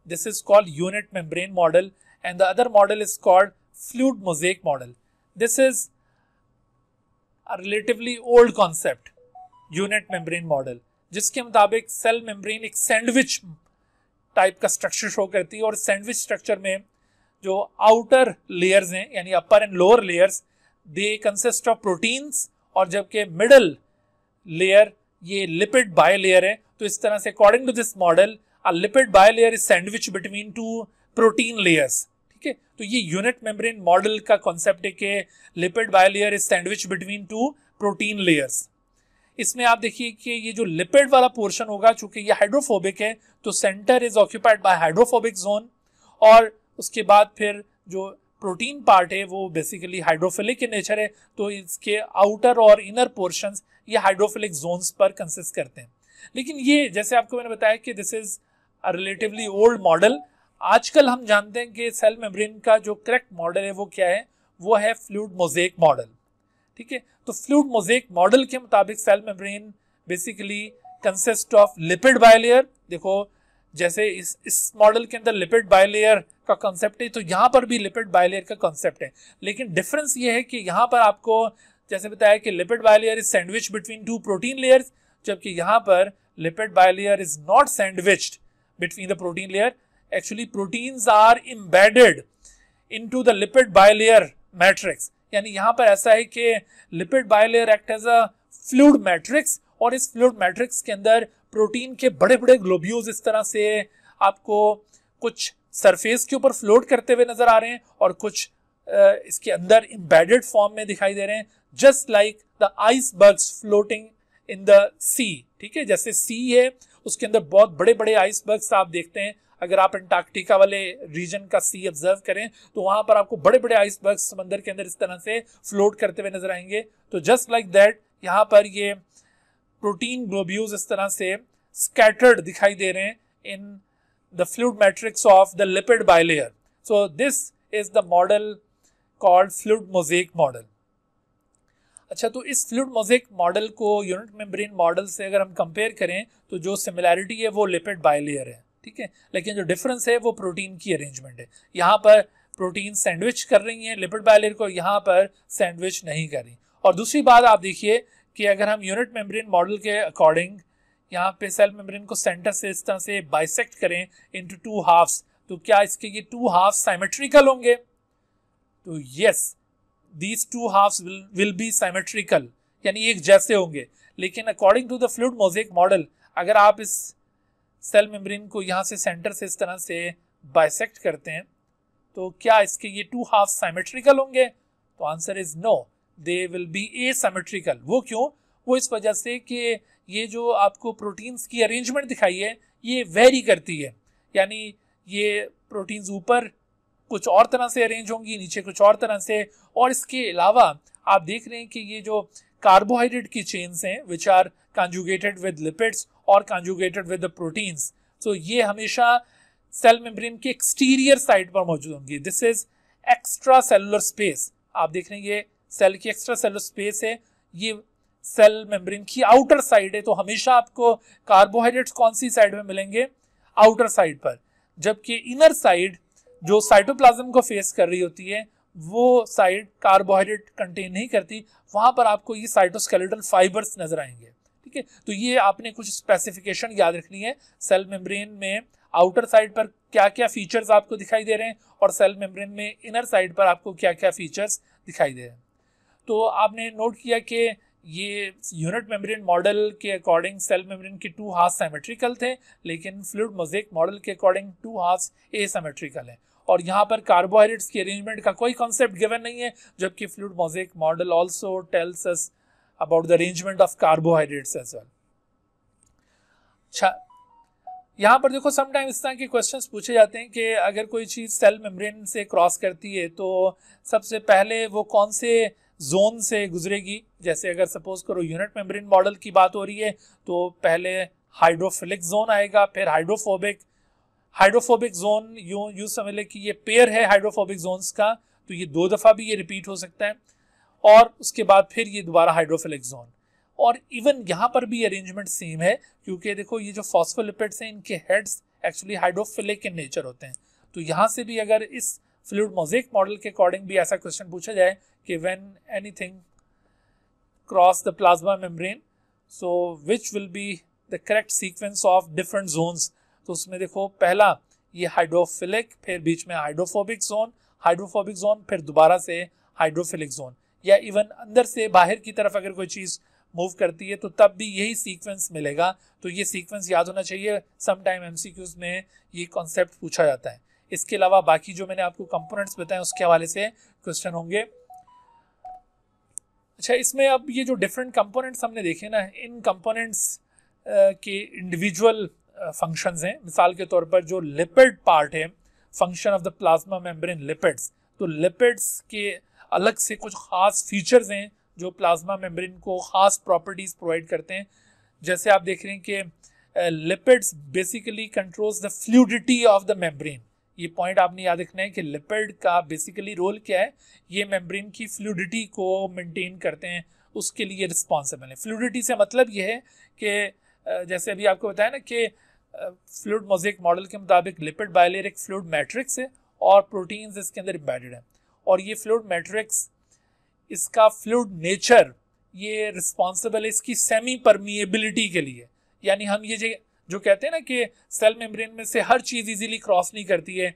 this is called unit membrane model and the other model is called fluid mosaic model. This is a relatively old concept, unit membrane model, जिसके मुताबिक सेल मेम्ब्रेन एक सैंडविच टाइप का स्ट्रक्चर शो करती है और सैंडविच स्ट्रक्चर में जो आउटर लेयर्स हैं यानी upper and lower layers they consist of proteins और जबकि मिडल लेयर ये लिपिड बाय लेयर है तो इस तरह से according to this model a lipid bilayer is sandwich between two protein layers ठीक है तो ये यूनिट मेम्ब्रेन मॉडल का कॉन्सेप्ट है कि lipid bilayer is sandwich between two protein layers इसमें आप देखिए कि ये जो लिपिड वाला पोर्शन होगा चूंकि ये हाइड्रोफोबिक है तो centre is occupied by hydrophobic zone और उसके बाद फिर जो प्रोटीन पार्ट है वो बेसिकली हाइड्रोफिलिक इन नेचर है तो इसके आउटर और इनर पोर्शंस ये हाइड्रोफिलिक जोन्स पर कंसिस्ट करते हैं लेकिन ये जैसे आपको मैंने बताया कि this is relatively old model आजकल हम जानते हैं कि सेल मेम्ब्रेन का जो करेक्ट मॉडल है वो क्या है वो है फ्लूड मोजेक मॉडल ठीक है तो फ्लूड मोजेक मॉडल के मुताबिक cell membrane basically consist of lipid bilayer देखो जैसे इस इस मॉडल के अंदर लिपिड बायलेयर का कॉन्सेप्ट है तो यहाँ पर भी लिपिड बायलेयर का कॉन्सेप्ट है लेकिन डिफरेंस ये है कि यहाँ पर आपको जैसे बताया कि lipid bilayer is sandwich between two protein layers जबकि यहाँ पर lipid bilayer is not sandwiched between the protein layer actually proteins are embedded into the lipid bilayer matrix यानी यहाँ पर ऐसा है कि lipid bilayer act as a fluid matrix और इस फ्लूड मैट्रिक्स के अंदर प्रोटीन के बड़े बड़े ग्लोब्यूज इस तरह से आपको कुछ सरफेस के ऊपर फ्लोट करते हुए नजर आ रहे हैं और कुछ इसके अंदर इम्बेडेड फॉर्म में दिखाई दे रहे हैं just like the iceberg floating in the sea ठीक है जैसे सी है उसके अंदर बहुत बड़े बड़े आइसबर्ग्स आप देखते हैं अगर आप अंटार्कटिका वाले रीजन का सी ऑब्जर्व करें तो वहां पर आपको बड़े बड़े आइसबर्ग समंदर के अंदर इस तरह से फ्लोट करते हुए नजर आएंगे तो जस्ट लाइक दैट यहाँ पर ये प्रोटीन ग्लोब्यूज इस तरह से स्कैटर्ड दिखाई दे रहे हैं in the fluid matrix of the lipid bilayer so this is the model called fluid mosaic model अच्छा तो इस फ्लूड मोजेक मॉडल को यूनिट मेम्ब्रेन मॉडल से अगर हम कंपेयर करें तो जो सिमिलैरिटी है वो लिपिड बायलेयर है ठीक है लेकिन जो डिफरेंस है वो प्रोटीन की अरेंजमेंट है यहाँ पर प्रोटीन सैंडविच कर रही हैं लिपिड बैलियर को यहाँ पर सैंडविच नहीं कर रही और दूसरी बात आप देखिए कि अगर हम यूनिट मेम्ब्रेन मॉडल के अकॉर्डिंग यहाँ पे सेल मेम्ब्रेन को सेंटर से इस तरह से बाइसेक्ट करें इनटू टू हाफ्स तो क्या इसके ये टू हाफ साइमेट्रिकल होंगे तो yes these two halves will be symmetrical यानी एक जैसे होंगे लेकिन according to the fluid mosaic model अगर आप इस सेल मेम्ब्रेन को यहाँ से सेंटर से इस तरह से बाइसेक्ट करते हैं तो क्या इसके ये टू हाफ साइमेट्रिकल होंगे तो answer is no they will be asymmetrical वो क्यों वो इस वजह से कि ये जो आपको प्रोटीन्स की अरेंजमेंट दिखाई है ये वेरी करती है यानी ये प्रोटीन्स ऊपर कुछ और तरह से अरेंज होंगी नीचे कुछ और तरह से और इसके अलावा आप देख रहे हैं कि ये जो कार्बोहाइड्रेट की चेन्स हैं which are conjugated with lipids और conjugated with the proteins so ये हमेशा सेल मेम्ब्रेन के एक्सटीरियर साइड पर मौजूद होंगी this is extracellular space आप देख रहे हैं ये सेल की एक्स्ट्रा सेलुलर स्पेस है ये सेल मेम्ब्रेन की आउटर साइड है तो हमेशा आपको कार्बोहाइड्रेट्स कौन सी साइड में मिलेंगे आउटर साइड पर जबकि इनर साइड जो साइटोप्लाज्म को फेस कर रही होती है वो साइड कार्बोहाइड्रेट कंटेन नहीं करती वहां पर आपको ये साइटोस्केलेटल फाइबर्स नजर आएंगे ठीक है तो ये आपने कुछ स्पेसिफिकेशन याद रखनी है सेल मेम्ब्रेन में आउटर साइड पर क्या क्या फीचर्स आपको दिखाई दे रहे हैं और सेल मेम्ब्रेन में इनर साइड पर आपको क्या क्या फीचर्स दिखाई दे रहे हैं तो आपने नोट किया कि ये यूनिट मेम्ब्रेन मॉडल के अकॉर्डिंग सेल मेम्ब्रेन के टू हाफ सेमेट्रिकल थे लेकिन फ्लूड मोजेक मॉडल के according two half asymmetrical है और यहाँ पर कार्बोहाइड्रेट्स की अरेंजमेंट का कोई कॉन्सेप्ट गिवन नहीं है जबकि fluid mosaic model also tells us about the arrangement of carbohydrates as well अच्छा यहाँ पर देखो समटाइम इस तरह के क्वेश्चन पूछे जाते हैं कि अगर कोई चीज़ सेल मेम्ब्रेन से क्रॉस करती है तो सबसे पहले वो कौन से जोन से गुजरेगी जैसे अगर सपोज करो यूनिट मेम्ब्रेन मॉडल की बात हो रही है तो पहले हाइड्रोफिलिक जोन आएगा फिर हाइड्रोफोबिक हाइड्रोफोबिक जोन यू यूँ समझ लें कि ये पेयर है हाइड्रोफोबिक जोन्स का तो ये दो दफ़ा भी ये रिपीट हो सकता है और उसके बाद फिर ये दोबारा हाइड्रोफिलिक जोन और इवन यहाँ पर भी अरेंजमेंट सेम है क्योंकि देखो ये जो फॉस्फोलिपिड्स हैं इनके heads actually hydrophilic in nature होते हैं तो यहाँ से भी अगर इस फ्लूड मोजेक मॉडल के अकॉर्डिंग भी ऐसा क्वेश्चन पूछा जाए कि anything cross the plasma membrane so which will be the correct sequence of different zones तो उसमें देखो पहला ये हाइड्रोफिलिक फिर बीच में हाइड्रोफोबिक जोन हाइड्रोफोबिक जोन फिर दोबारा से हाइड्रोफिलिक जोन या इवन अंदर से बाहर की तरफ अगर कोई चीज़ मूव करती है तो तब भी यही सीक्वेंस मिलेगा तो ये सीक्वेंस याद होना चाहिए टाइम एम में ये कॉन्सेप्ट पूछा जाता है इसके अलावा बाकी जो मैंने आपको कंपोनेंट्स बताए उसके हवाले से क्वेश्चन होंगे अच्छा इसमें अब ये जो डिफरेंट कंपोनेंट्स हमने देखे ना इन कंपोनेंट्स के इंडिविजुअल फंक्शंस हैं मिसाल के तौर पर जो लिपिड पार्ट है function of the plasma membrane lipids तो लिपिड्स के अलग से कुछ ख़ास फीचर्स हैं जो प्लाज्मा मेम्ब्रेन को ख़ास प्रॉपर्टीज़ प्रोवाइड करते हैं जैसे आप देख रहे हैं कि lipids basically controls the fluidity of the membrane ये पॉइंट आपने याद रखना है कि लिपिड का बेसिकली रोल क्या है ये मेम्ब्रेन की फ्लूडिटी को मेंटेन करते हैं उसके लिए रिस्पॉन्सिबल है फ्लूडिटी से मतलब ये है कि जैसे अभी आपको बताया ना कि फ्लूड मोजेक मॉडल के मुताबिक लिपिड एक फ्लूड मैट्रिक्स है और प्रोटीन्स इसके अंदर इम्बेडेड है और ये फ्लूड मैट्रिक्स इसका फ्लूड नेचर ये रिस्पॉन्सिबल है इसकी सेमी परमिएबिलिटी के लिए यानी हम ये जो कहते हैं ना कि सेल मेम्ब्रेन में से हर चीज इजीली क्रॉस नहीं करती है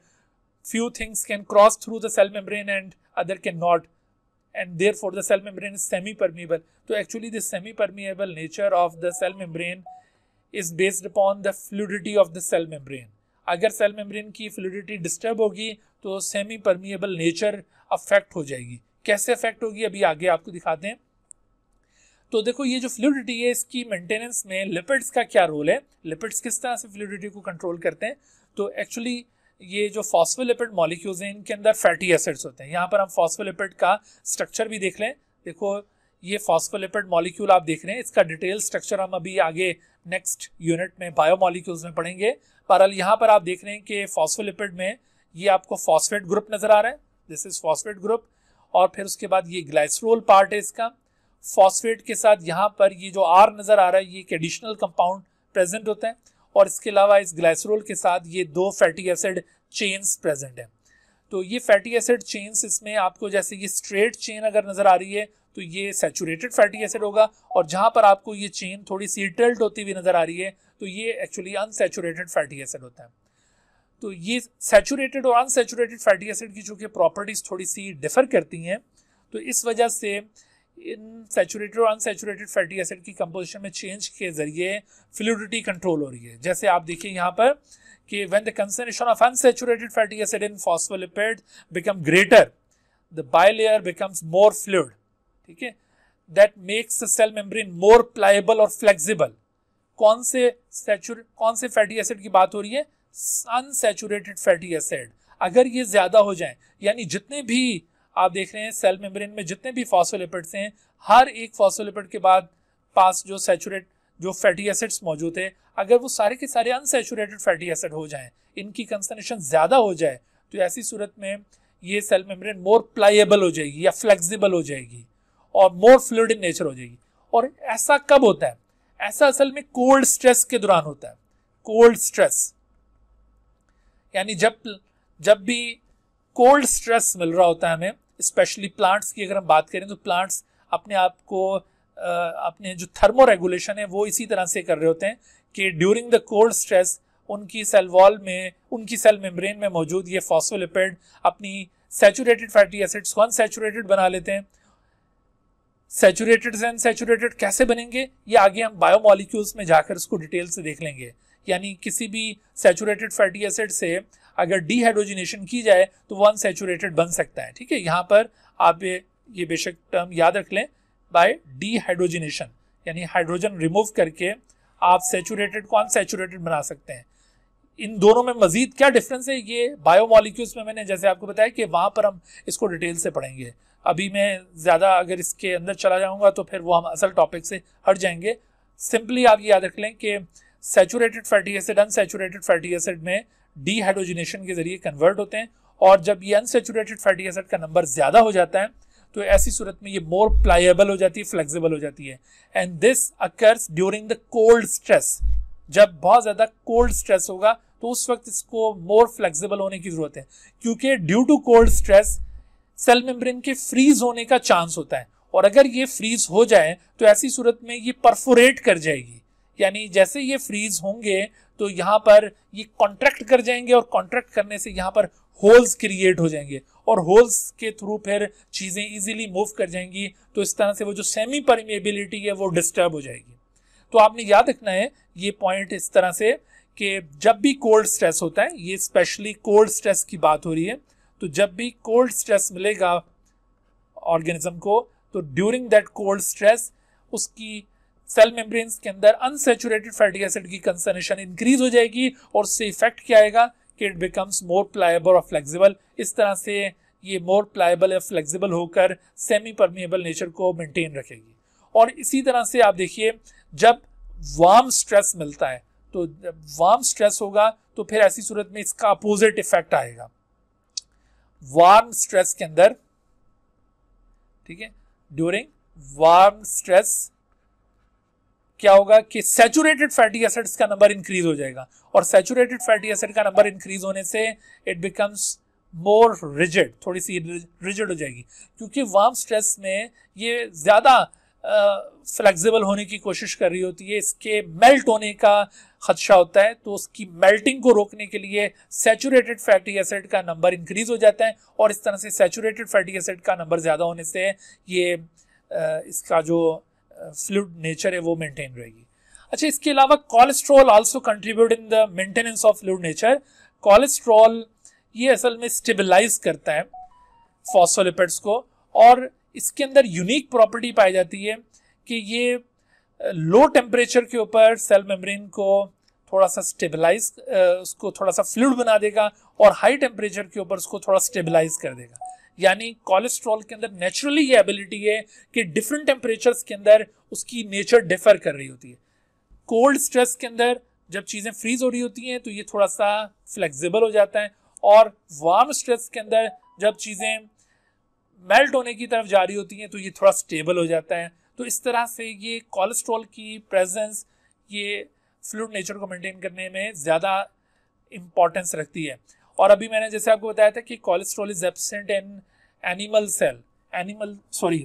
few things can cross through the cell membrane and other can not and there for the cell membrane is semi permeable तो actually the semi permeable nature of the cell membrane is based upon the fluidity of the cell membrane अगर सेल मेम्ब्रेन की फ्लूडिटी डिस्टर्ब होगी तो सेमी परमिएबल नेचर अफेक्ट हो जाएगी कैसे अफेक्ट होगी अभी आगे आपको दिखाते हैं तो देखो ये जो फ्लूडिटी है इसकी मेंटेनेंस में लिपिड्स का क्या रोल है लिपिड्स किस तरह से फ्लूडिटी को कंट्रोल करते हैं तो एक्चुअली ये जो फॉस्फोलिपिड मॉलिक्यूल्स हैं इनके अंदर फैटी एसिड्स होते हैं यहाँ पर हम फॉस्फोलिपिड का स्ट्रक्चर भी देख लें देखो ये फॉस्फोलिपिड मॉलिक्यूल आप देख रहे हैं इसका डिटेल स्ट्रक्चर हम अभी आगे नेक्स्ट यूनिट में बायो मॉलिक्यूल्स में पढ़ेंगे पर यहाँ पर आप देख रहे हैं कि फॉस्फोलिपिड में ये आपको फॉस्फेट ग्रुप नजर आ रहा है दिस इज फॉस्फेट ग्रुप और फिर उसके बाद ये ग्लाइसरोल पार्ट है इसका फॉस्फेट के साथ यहाँ पर ये जो आर नज़र आ रहा है ये एक एडिशनल कंपाउंड प्रेजेंट होता है और इसके अलावा इस ग्लाइसरोल के साथ ये दो फैटी एसिड चेन्स प्रेजेंट है तो ये फैटी एसिड चेन्स इसमें आपको जैसे ये स्ट्रेट चेन अगर नज़र आ रही है तो ये सेचूरेटेड फैटी एसिड होगा और जहाँ पर आपको ये चेन थोड़ी सी टिल्ट होती हुई नज़र आ रही है तो ये एक्चुअली अनसेचूरेटेड फैटी एसिड होता है तो ये सेचूरेटेड और अनसेचूरेटेड फैटी एसिड की चूंकि प्रॉपर्टीज़ थोड़ी सी डिफर करती हैं तो इस वजह से इन सेचूरेटेड और अनसेचूरेटेड फैटी एसिड की कंपोजिशन में चेंज के जरिए फ्लूडिटी कंट्रोल हो रही है जैसे आप देखिए यहाँ पर कि when the concentration of unsaturated fatty acid in phospholipid become greater the bilayer becomes more fluid ठीक है that makes the cell membrane more pliable और फ्लेक्सिबल कौन से सैचुर कौन से फैटी एसिड की बात हो रही है अनसेचुरेटेड फैटी एसिड अगर ये ज़्यादा हो जाए यानी जितने भी आप देख रहे हैं सेल मेम्ब्रेन में जितने भी फॉसोलिपिड्स हैं हर एक फॉसोलिपिड के बाद पास जो सेचुरेट जो फैटी एसिड्स मौजूद है अगर वो सारे के सारे अनसेचुरेटेड फैटी एसिड हो जाएं इनकी कंसनट्रेशन ज़्यादा हो जाए तो ऐसी सूरत में ये सेल मेम्ब्रेन मोर प्लाइएबल हो जाएगी या फ्लेक्सिबल हो जाएगी और मोर फ्लूड इन नेचर हो जाएगी और ऐसा कब होता है ऐसा असल में कोल्ड स्ट्रेस के दौरान होता है कोल्ड स्ट्रेस यानी जब जब भी कोल्ड स्ट्रेस मिल रहा होता है हमें स्पेशली प्लांट्स की अगर हम बात करें तो प्लांट्स अपने आप को अपने जो थर्मो रेगुलेशन है वो इसी तरह से कर रहे होते हैं कि ड्यूरिंग द कोल्ड स्ट्रेस उनकी सेल वॉल में उनकी सेल मेम्ब्रेन में मौजूद ये फॉसोलिपेड अपनी सेचूरेटेड फैटी एसिड्स को अनसेचूरेटेड बना लेते हैं सेचूरेटेड से अनसेचूरेटेड कैसे बनेंगे ये आगे हम बायोमोलिक्यूल्स में जाकर उसको डिटेल से देख लेंगे यानी किसी भी सेचूरेटेड फैटी एसिड से अगर डिहाइड्रोजिनेशन की जाए तो वो अनसेचुरेटेड बन सकता है ठीक है यहाँ पर आप ये ये बेशक टर्म याद रख लें बाय डिहाइड्रोजिनेशन यानी हाइड्रोजन रिमूव करके आप सेचूरेटेड को अनसेचुरेटेड बना सकते हैं इन दोनों में मजीद क्या डिफरेंस है ये बायोमोलिक्यूल्स में मैंने जैसे आपको बताया कि वहाँ पर हम इसको डिटेल से पढ़ेंगे अभी मैं ज़्यादा अगर इसके अंदर चला जाऊँगा तो फिर वो हम असल टॉपिक से हट जाएंगे सिंपली आप ये याद रख लें कि saturated fatty acid unsaturated fatty acid में डीहाइड्रोजिनेशन के जरिए कन्वर्ट होते हैं और जब ये अनसेचूरेटेड फैटी एसिड का नंबर ज़्यादा हो जाता है तो ऐसी सूरत में ये मोर प्लाइएबल हो जाती है फ्लेक्सिबल हो जाती है and this occurs during the cold stress जब बहुत ज़्यादा कोल्ड स्ट्रेस होगा तो उस वक्त इसको मोर फ्लेक्सिबल होने की ज़रूरत है क्योंकि due to cold stress cell membrane के फ्रीज होने का चांस होता है और अगर ये फ्रीज हो जाए तो ऐसी सूरत में ये परफोरेट कर जाएगी यानी जैसे ये फ्रीज होंगे तो यहाँ पर ये कॉन्ट्रैक्ट कर जाएंगे और कॉन्ट्रैक्ट करने से यहाँ पर होल्स क्रिएट हो जाएंगे और होल्स के थ्रू फिर चीज़ें इजीली मूव कर जाएंगी तो इस तरह से वो जो सेमी परमेबिलिटी है वो डिस्टर्ब हो जाएगी तो आपने याद रखना है ये पॉइंट इस तरह से कि जब भी कोल्ड स्ट्रेस होता है ये स्पेशली कोल्ड स्ट्रेस की बात हो रही है तो जब भी कोल्ड स्ट्रेस मिलेगा ऑर्गेनिज्म को तो ड्यूरिंग दैट कोल्ड स्ट्रेस उसकी सेल मेम्ब्रेन्स के अंदर अनसेचुरेटेड फैटी एसिड की कंसनट्रेशन इंक्रीज हो जाएगी और उससे इफेक्ट क्या आएगा कि इट बिकम्स मोर प्लायबल और फ्लेक्सिबल इस तरह से ये मोर प्लायबल या फ्लेक्सिबल होकर सेमी परमिएबल नेचर को मेंटेन रखेगी और इसी तरह से आप देखिए जब वार्म स्ट्रेस मिलता है तो जब वार्म स्ट्रेस होगा तो फिर ऐसी सूरत में इसका अपोजिट इफेक्ट आएगा वार्म स्ट्रेस के अंदर ठीक है ड्यूरिंग वार्म स्ट्रेस क्या होगा कि सेचुरेटेड फैटी एसिड्स का नंबर इंक्रीज हो जाएगा और सैचुरेटेड फैटी एसिड का नंबर इंक्रीज होने से इट बिकम्स मोर रिजिड थोड़ी सी रिजिड हो जाएगी क्योंकि वार्म स्ट्रेस में ये ज़्यादा फ्लेक्सिबल होने की कोशिश कर रही होती है इसके मेल्ट होने का खदशा होता है तो उसकी मेल्टिंग को रोकने के लिए सेचुरेटेड फैटी एसिड का नंबर इंक्रीज हो जाता है और इस तरह से सेचुरेटेड फैटी एसिड का नंबर ज़्यादा होने से ये इसका जो फ्लूड नेचर है वो मेंटेन रहेगी अच्छा इसके अलावा cholesterol also contribute in the maintenance of fluid nature cholesterol ये असल में स्टेबलाइज करता है फॉसोलिपिड्स को और इसके अंदर यूनिक प्रॉपर्टी पाई जाती है कि ये लो टेम्परेचर के ऊपर सेल मेम्ब्रेन को थोड़ा सा स्टेबलाइज उसको थोड़ा सा फ्लूड बना देगा और हाई टेम्परेचर के ऊपर उसको थोड़ा स्टेबलाइज कर देगा यानी कोलेस्ट्रॉल के अंदर नेचुरली ये एबिलिटी है कि डिफरेंट टेम्परेचर्स के अंदर उसकी नेचर डिफर कर रही होती है कोल्ड स्ट्रेस के अंदर जब चीज़ें फ्रीज हो रही होती हैं तो ये थोड़ा सा फ्लेक्सिबल हो जाता है और वार्म स्ट्रेस के अंदर जब चीज़ें मेल्ट होने की तरफ जा रही होती हैं तो ये थोड़ा स्टेबल हो जाता है तो इस तरह से ये कोलेस्ट्रॉल की प्रेजेंस ये फ्लूड नेचर को मेंटेन करने में ज़्यादा इम्पोर्टेंस रखती है और अभी मैंने जैसे आपको बताया था कि cholesterol is absent in animal cell animal sorry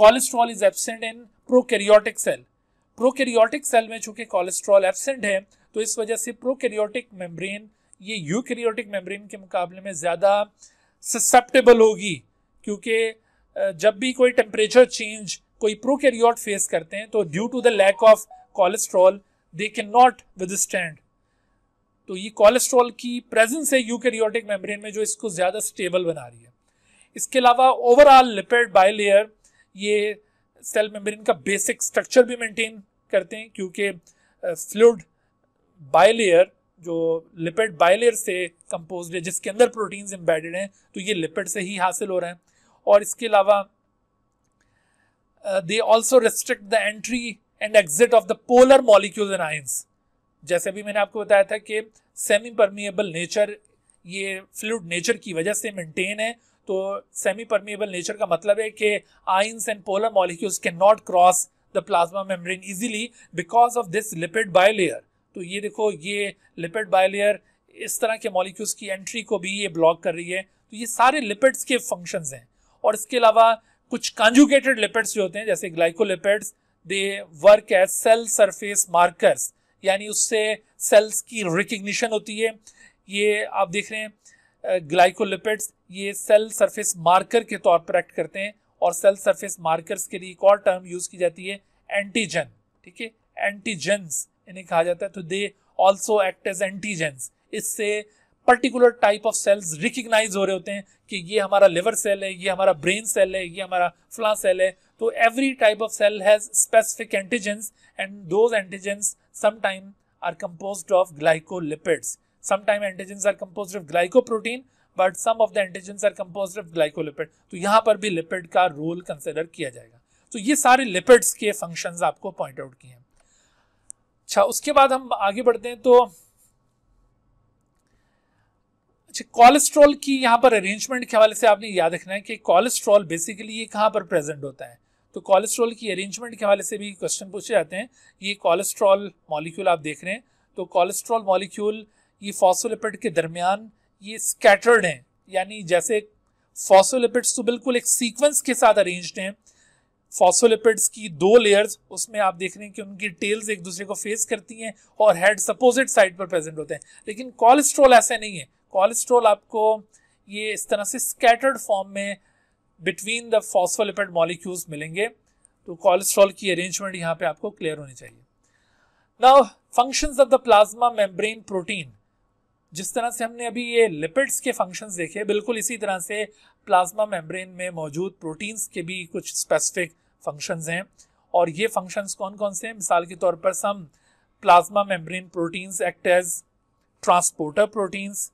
cholesterol is absent in prokaryotic cell prokaryotic cell में चूंकि कोलेस्ट्रॉल एबसेंट है तो इस वजह से प्रोकैरियोटिक मेम्ब्रेन ये यूकैरियोटिक मेम्ब्रेन के मुकाबले में ज़्यादा ससेप्टेबल होगी क्योंकि जब भी कोई टेम्परेचर चेंज कोई प्रोकैरियोट फेस करते हैं तो due to the lack of cholesterol they can not withstand तो ये कोलेस्ट्रॉल की प्रेजेंस है यूकैरियोटिक मेम्ब्रेन में जो इसको ज़्यादा स्टेबल बना रही है इसके अलावा ओवरऑल लिपिड बायलेयर ये सेल मेम्ब्रेन का बेसिक स्ट्रक्चर भी मेंटेन करते हैं क्योंकि फ्लूड बायलेयर जो लिपिड बायलेयर से कंपोज है जिसके अंदर प्रोटीन्स एम्बेडेड हैं तो ये लिपिड से ही हासिल हो रहे हैं और इसके अलावा they also restrict the entry and exit of the polar molecules and ions जैसे भी मैंने आपको बताया था कि सेमी परमिएबल नेचर ये फ्लूड नेचर की वजह से मेंटेन है तो सेमी परमिएबल नेचर का मतलब है कि ions and polar molecules can not cross the plasma membrane easily because of this lipid bilayer तो ये देखो ये लिपिड बायलेयर इस तरह के मॉलिक्यूल्स की एंट्री को भी ये ब्लॉक कर रही है तो ये सारे लिपिड्स के फंक्शंस हैं और इसके अलावा कुछ कॉन्जुगेटेड लिपिड्स जो होते हैं जैसे glycolipids they work as cell surface markers यानी उससे सेल्स की रिकग्निशन होती है ये आप देख रहे हैं ग्लाइकोलिपिड्स ये सेल सरफेस मार्कर के तौर पर एक्ट करते हैं और सेल सरफेस मार्कर्स के लिए एक और टर्म यूज की जाती है एंटीजन ठीक है एंटीजेंस इन्हें कहा जाता है तो they also act as antigens इससे particular type of cells recognize हो रहे होते हैं कि ये हमारा लिवर सेल है ये हमारा ब्रेन सेल है ये हमारा फ्ला सेल है तो every type of cell has specific antigens and those antigens sometime are compose of glycolipids sometime antigens are compose of glycoprotein but some of the antigens are compose of glycolipid तो यहाँ पर भी लिपिड का रोल कंसिडर किया जाएगा तो ये सारे लिपिड्स के फंक्शन आपको पॉइंट आउट किए हैं अच्छा उसके बाद हम आगे बढ़ते हैं तो अच्छा कोलेस्ट्रॉल की यहाँ पर अरेंजमेंट के हवाले से आपने याद रखना है कि कोलेस्ट्रॉल बेसिकली ये कहाँ पर प्रेजेंट होता है तो कोलेस्ट्रॉल की अरेंजमेंट के हवाले से भी क्वेश्चन पूछे जाते हैं ये कोलेस्ट्रॉल मॉलिक्यूल आप देख रहे हैं तो कोलेस्ट्रॉल मॉलिक्यूल ये फॉसोलिपिड के दरमियान ये स्कैटर्ड हैं यानी जैसे फॉसोलिपिड्स तो बिल्कुल एक सीक्वेंस के साथ अरेंज हैं फॉसोलिपिड्स की दो लेयर्स उसमें आप देख रहे हैं कि उनकी टेल्स एक दूसरे को फेस करती हैं और हेड सपोजिट साइड पर प्रेजेंट होते हैं लेकिन कोलेस्ट्रॉल ऐसा नहीं है कोलेस्ट्रोल आपको ये इस तरह से स्कैटर्ड फॉर्म में बिटवीन द फॉस्फोलिपिड मॉलिक्यूल्स मिलेंगे तो कोलेस्ट्रॉल की अरेंजमेंट यहाँ पे आपको क्लियर होनी चाहिए now functions of the plasma membrane protein जिस तरह से हमने अभी ये लिपिड्स के फंक्शंस देखे बिल्कुल इसी तरह से प्लाज्मा मेम्ब्रेन में मौजूद प्रोटीन्स के भी कुछ स्पेसिफिक फंक्शंस हैं और ये फंक्शंस कौन कौन से हैं मिसाल के तौर पर some plasma membrane proteins act as transporter proteins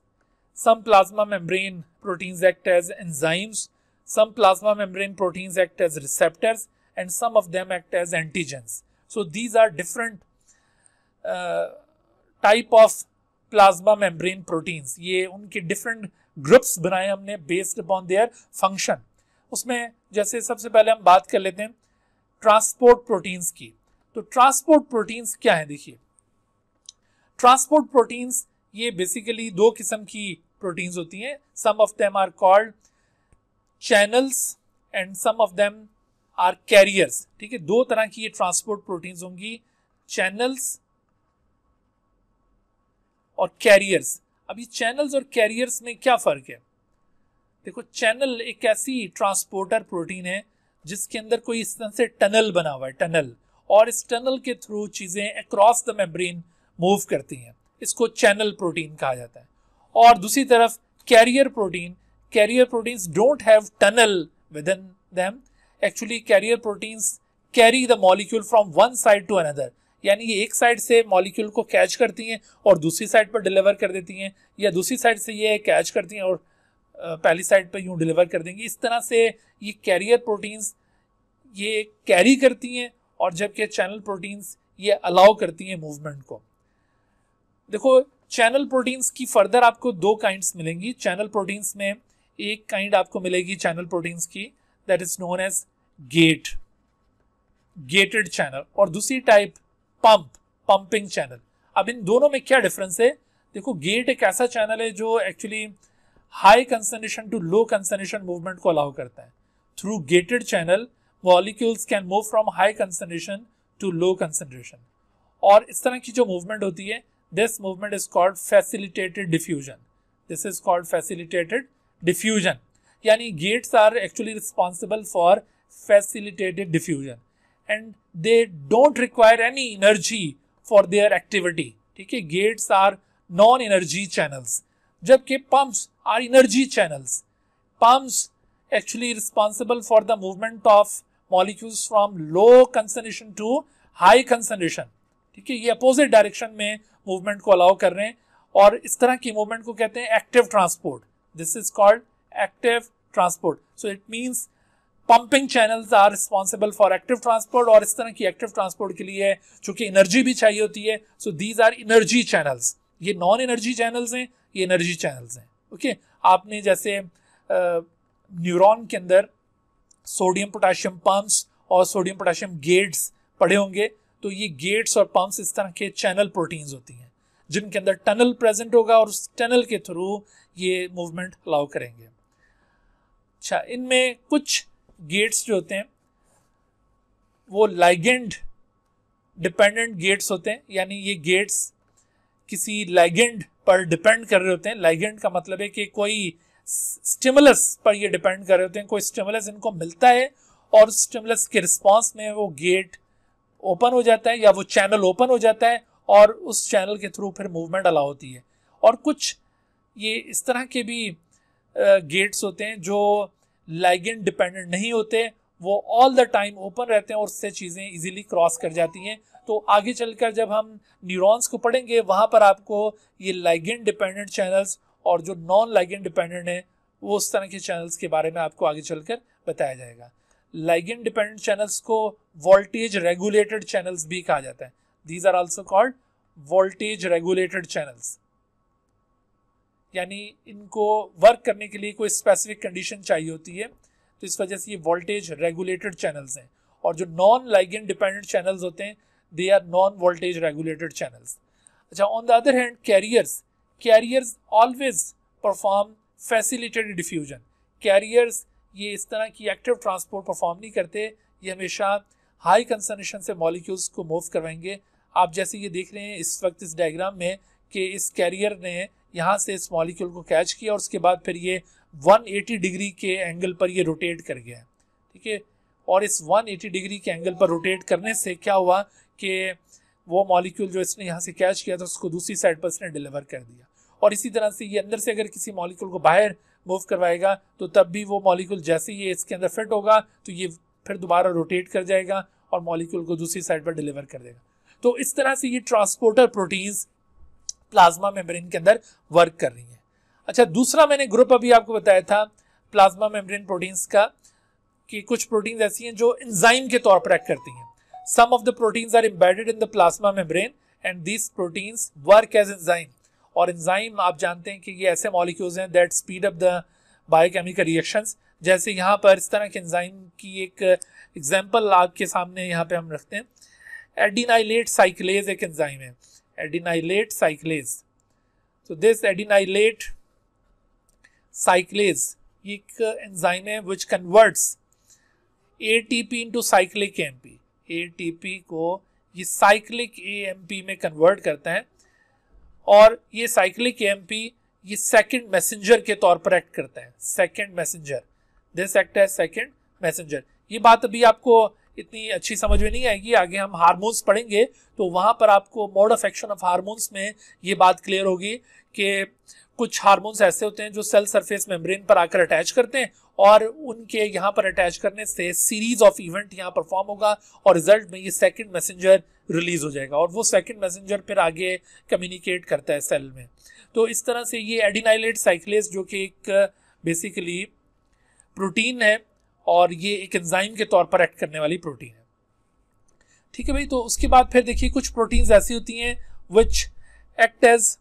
Some plasma membrane proteins act as enzymes, some plasma membrane proteins act as receptors, and some of them act as antigens. So these are different uh, type of plasma membrane proteins. ye unke different groups बनाए हमने बेस्ड अपॉन देयर फंक्शन उसमें जैसे सबसे पहले हम बात कर लेते हैं ट्रांसपोर्ट प्रोटीन्स की तो ट्रांसपोर्ट प्रोटीन्स क्या है देखिए ट्रांसपोर्ट प्रोटीन्स ये बेसिकली दो किस्म की प्रोटीन्स होती हैं some of them are called channels and some of them are carriers ठीक है दो तरह की ये ट्रांसपोर्ट प्रोटीन्स होंगी चैनल्स और कैरियर्स अब ये चैनल्स और कैरियर्स में क्या फ़र्क है देखो चैनल एक ऐसी ट्रांसपोर्टर प्रोटीन है जिसके अंदर कोई इस तरह से टनल बना हुआ है टनल और इस टनल के थ्रू चीज़ें अक्रॉस द मेम्ब्रेन मूव करती हैं इसको चैनल प्रोटीन कहा जाता है और दूसरी तरफ carrier protein carrier proteins don't have tunnel within them actually carrier proteins carry the molecule from one side to another यानी ये एक साइड से मॉलिक्यूल को कैच करती हैं और दूसरी साइड पर डिलीवर कर देती हैं या दूसरी साइड से ये कैच करती हैं और पहली साइड पर यूँ डिलीवर कर देंगी इस तरह से ये कैरियर प्रोटीन्स ये कैरी करती हैं और जबकि चैनल प्रोटीन्स ये अलाउ करती हैं मूवमेंट को देखो चैनल प्रोटीन्स की फर्दर आपको दो काइंड्स मिलेंगी चैनल प्रोटीन्स में एक काइंड आपको मिलेगी चैनल प्रोटीन्स की that is known as gate gated channel और दूसरी टाइप पंप पंपिंग चैनल अब इन दोनों में क्या डिफरेंस है देखो गेट एक ऐसा चैनल है जो actually high concentration to low concentration movement को अलाउ करता है through gated channel molecules can move from high concentration to low concentration और इस तरह की जो मूवमेंट होती है this movement is called facilitated diffusion this is called facilitated diffusion yani gates are actually responsible for facilitated diffusion and they don't require any energy for their activity ठीक है gates are non energy channels जबकि pumps are energy channels pumps actually responsible for the movement of molecules from low concentration to high concentration ठीक है ये अपोजिट डायरेक्शन में मूवमेंट को अलाउ कर रहे हैं और इस तरह की मूवमेंट को कहते हैं active transport this is called active transport so it means pumping channels are responsible for active transport और इस तरह की एक्टिव ट्रांसपोर्ट के लिए चूंकि एनर्जी भी चाहिए होती है so these are energy channels ये नॉन एनर्जी चैनल्स हैं ये एनर्जी चैनल्स हैं ओके okay? आपने जैसे न्यूरॉन के अंदर सोडियम पोटाशियम पंप्स और सोडियम पोटाशियम गेट्स पढ़े होंगे तो ये गेट्स और पंप्स इस तरह के चैनल प्रोटीन्स होती हैं जिनके अंदर टनल प्रेजेंट होगा और उस टनल के थ्रू ये मूवमेंट अलाउ करेंगे अच्छा इनमें कुछ गेट्स जो होते हैं वो लाइगेंड डिपेंडेंट गेट्स होते हैं यानी ये गेट्स किसी लाइगेंड पर डिपेंड कर रहे होते हैं लाइगेंड का मतलब है कि कोई स्टिमुलस पर ये डिपेंड कर रहे होते हैं कोई स्टिमुलस इनको मिलता है और स्टिमुलस के रिस्पॉन्स में वो गेट ओपन हो जाता है या वो चैनल ओपन हो जाता है और उस चैनल के थ्रू फिर मूवमेंट अलाउ होती है और कुछ ये इस तरह के भी गेट्स होते हैं जो लाइगेंड डिपेंडेंट नहीं होते वो ऑल द टाइम ओपन रहते हैं और उससे चीज़ें इजीली क्रॉस कर जाती हैं तो आगे चलकर जब हम न्यूरॉन्स को पढ़ेंगे वहाँ पर आपको ये लाइगेंड डिपेंडेंट चैनल्स और जो नॉन लाइगेंड डिपेंडेंट हैं वो उस तरह के चैनल्स के बारे में आपको आगे चलकर बताया जाएगा लाइगिन डिपेंडेंट चैनल्स को वोल्टेज रेगुलेटेड चैनल्स भी कहा जाता है these are also called voltage regulated channels यानी इनको वर्क करने के लिए कोई स्पेसिफिक कंडीशन चाहिए होती है तो इस वजह से ये वोल्टेज रेगुलेटेड चैनल्स हैं और जो नॉन लाइगिन डिपेंडेंट चैनल्स होते हैं they are non voltage regulated channels अच्छा on the other hand carriers carriers always perform facilitated diffusion carriers ये इस तरह की एक्टिव ट्रांसपोर्ट परफॉर्म नहीं करते ये हमेशा हाई कंसनट्रेशन से मॉलिक्यूल्स को मूव करवाएंगे आप जैसे ये देख रहे हैं इस वक्त इस डायग्राम में कि इस कैरियर ने यहाँ से इस मॉलिक्यूल को कैच किया और उसके बाद फिर ये 180 डिग्री के एंगल पर ये रोटेट कर गया ठीक है और इस 180 डिग्री के एंगल पर रोटेट करने से क्या हुआ कि वो मॉलिक्यूल जो इसने यहाँ से कैच किया था उसको दूसरी साइड पर इसने डिलीवर कर दिया और इसी तरह से ये अंदर से अगर किसी मॉलिक्यूल को बाहर मूव करवाएगा तो तब भी वो मॉलिक्यूल जैसे ही इसके अंदर फिट होगा तो ये फिर दोबारा रोटेट कर जाएगा और मॉलिक्यूल को दूसरी साइड पर डिलीवर कर देगा तो इस तरह से ये ट्रांसपोर्टर प्रोटीन्स प्लाज्मा मेम्ब्रेन के अंदर वर्क कर रही हैं अच्छा दूसरा मैंने ग्रुप अभी आपको बताया था प्लाज्मा मेम्ब्रेन प्रोटीन्स का कि कुछ प्रोटीन्स ऐसी हैं जो इंजाइम के तौर पर एक्ट करती हैं some of the proteins are embedded in the plasma membrane and this proteins work as enzyme और इंजाइम आप जानते हैं कि ये ऐसे मॉलिक्यूल्स हैं that speed up the biochemical reactions जैसे यहाँ पर इस तरह के एंजाइम की एक एग्जाम्पल आपके सामने यहाँ पे हम रखते हैं एडिनाइलेट साइक्लेज एक एंजाइम है एडिनाइलेट साइक्लेज तो दिस एडिनाइलेट साइक्लेज एक एंजाइम है which converts A T P into cyclic M P A T P को ये साइक्लिक ए एम पी में कन्वर्ट करता है और ये साइक्लिक एएमपी ये सेकंड मैसेंजर के तौर पर एक्ट करता है सेकंड मैसेंजर दिस एक्ट है सेकंड मैसेंजर ये बात अभी आपको इतनी अच्छी समझ में नहीं आएगी आगे हम हारमोन्स पढ़ेंगे तो वहां पर आपको mode of action of hormones में ये बात क्लियर होगी कि कुछ हार्मोन्स ऐसे होते हैं जो सेल सरफेस मेम्ब्रेन पर आकर अटैच करते हैं और उनके यहाँ पर अटैच करने से सीरीज ऑफ इवेंट यहाँ परफॉर्म होगा और रिजल्ट में ये सेकंड मैसेंजर रिलीज हो जाएगा और वो सेकंड मैसेंजर फिर आगे कम्युनिकेट करता है सेल में तो इस तरह से ये एडिनाइलेट साइक्लेस जो कि एक बेसिकली प्रोटीन है और ये एक एंजाइम के तौर पर एक्ट करने वाली प्रोटीन है ठीक है भाई तो उसके बाद फिर देखिए कुछ प्रोटीन्स ऐसी होती हैं which act as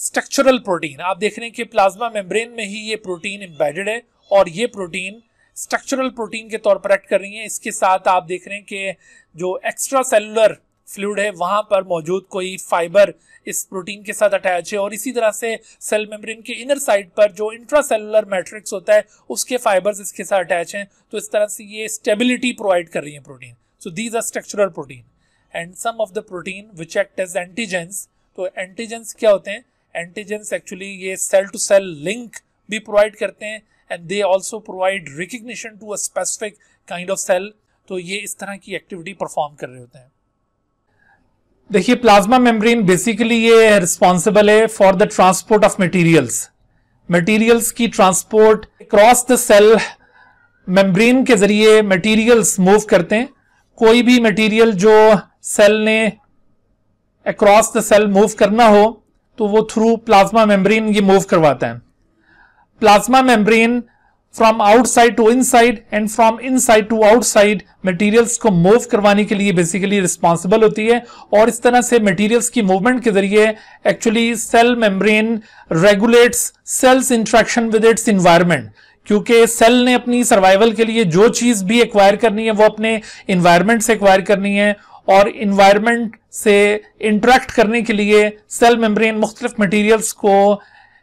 structural protein आप देख रहे हैं कि प्लाज्मा मेम्ब्रेन में ही ये प्रोटीन एम्बेडेड है और ये प्रोटीन स्ट्रक्चरल प्रोटीन के तौर पर एक्ट कर रही है इसके साथ आप देख रहे हैं कि जो एक्स्ट्रा सेलुलर फ्लूड है वहां पर मौजूद कोई फाइबर इस प्रोटीन के साथ अटैच है और इसी तरह से सेल मेम्ब्रेन के इनर साइड पर जो इंट्रा सेलुलर मैट्रिक्स होता है उसके फाइबर्स इसके साथ अटैच हैं तो इस तरह से ये स्टेबिलिटी प्रोवाइड कर रही है protein so these are structural protein and some of the protein which act as antigens तो एंटीजेंस क्या होते हैं एंटीजेंस एक्चुअली ये सेल टू सेल लिंक भी प्रोवाइड करते हैं and they also provide recognition to a specific kind of cell तो ये इस तरह की एक्टिविटी परफॉर्म कर रहे होते हैं देखिए प्लाज्मा मेम्ब्रेन बेसिकली ये रिस्पॉन्सिबल है for the transport of materials materials की transport cross the cell membrane के जरिए मटेरियल्स मूव करते हैं कोई भी मटेरियल जो सेल ने अक्रॉस द सेल मूव करना हो तो वो थ्रू प्लाज्मा मेम्ब्रेन ये मूव करवाता है plasma membrane from outside to inside and from inside to outside materials को मूव करवाने के लिए बेसिकली रिस्पॉन्सिबल होती है और इस तरह से मटेरियल्स की मूवमेंट के जरिए actually cell membrane regulates cell's interaction with its environment क्योंकि सेल ने अपनी सर्वाइवल के लिए जो चीज भी एक्वायर करनी है वो अपने इन्वायरमेंट से एक्वायर करनी है और इन्वायरमेंट से इंटरेक्ट करने के लिए सेल मेम्ब्रेन मुख्तलिफ मटीरियल्स को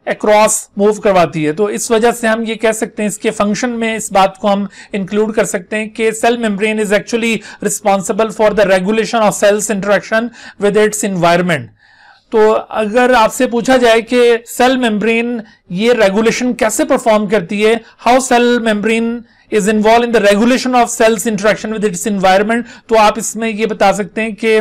अक्रॉस मूव करवाती है तो इस वजह से हम ये कह सकते हैं इसके फंक्शन में इस बात को हम इंक्लूड कर सकते हैं कि cell membrane is actually responsible for the regulation of cell's interaction with its environment तो अगर आपसे पूछा जाए कि सेल मेम्ब्रेन ये रेगुलेशन कैसे परफॉर्म करती है how cell membrane is involve in the regulation of cell's interaction with its environment तो आप इसमें यह बता सकते हैं कि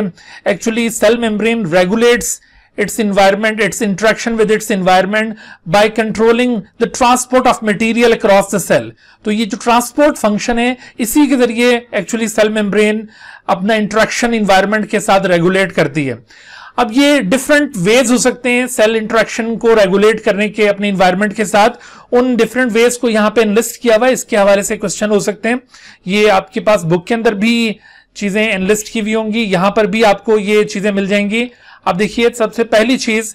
actually cell membrane regulates its environment its interaction with its environment by controlling the transport of material across the cell तो ये जो ट्रांसपोर्ट फंक्शन है इसी के जरिए एक्चुअली सेल मेम्ब्रेन अपना इंट्रैक्शन इन्वायरमेंट के साथ रेगुलेट करती है अब ये डिफरेंट वेज हो सकते हैं सेल इंट्रैक्शन को रेगुलेट करने के अपने इन्वायरमेंट के साथ उन डिफरेंट वेज को यहां पे एनलिस्ट किया हुआ है इसके हवाले से क्वेश्चन हो सकते हैं ये आपके पास बुक के अंदर भी चीजें एनलिस्ट की हुई होंगी यहां पर भी आपको ये चीजें मिल जाएंगी अब देखिए सबसे पहली चीज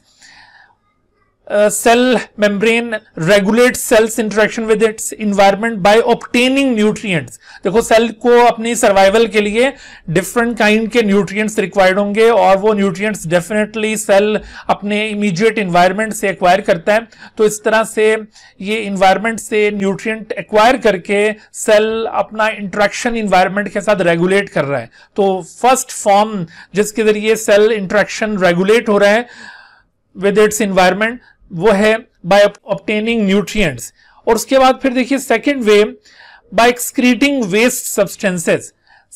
cell membrane regulate cell's interaction with its environment by obtaining nutrients देखो सेल को अपनी सर्वाइवल के लिए डिफरेंट काइंड के न्यूट्रिएंट्स रिक्वायर्ड होंगे और वो न्यूट्रिएंट्स डेफिनेटली सेल अपने इमीडिएट इन्वायरमेंट से एक्वायर करता है तो इस तरह से ये इन्वायरमेंट से न्यूट्रिएंट एक्वायर करके सेल अपना इंट्रैक्शन इन्वायरमेंट के साथ रेगुलेट कर रहा है तो फर्स्ट फॉर्म जिसके जरिए सेल इंट्रैक्शन रेगुलेट हो रहा है विद इट्स इन्वायरमेंट वो है बाय ऑप्टेनिंग न्यूट्रिएंट्स और उसके बाद फिर देखिए second way by excreting waste substances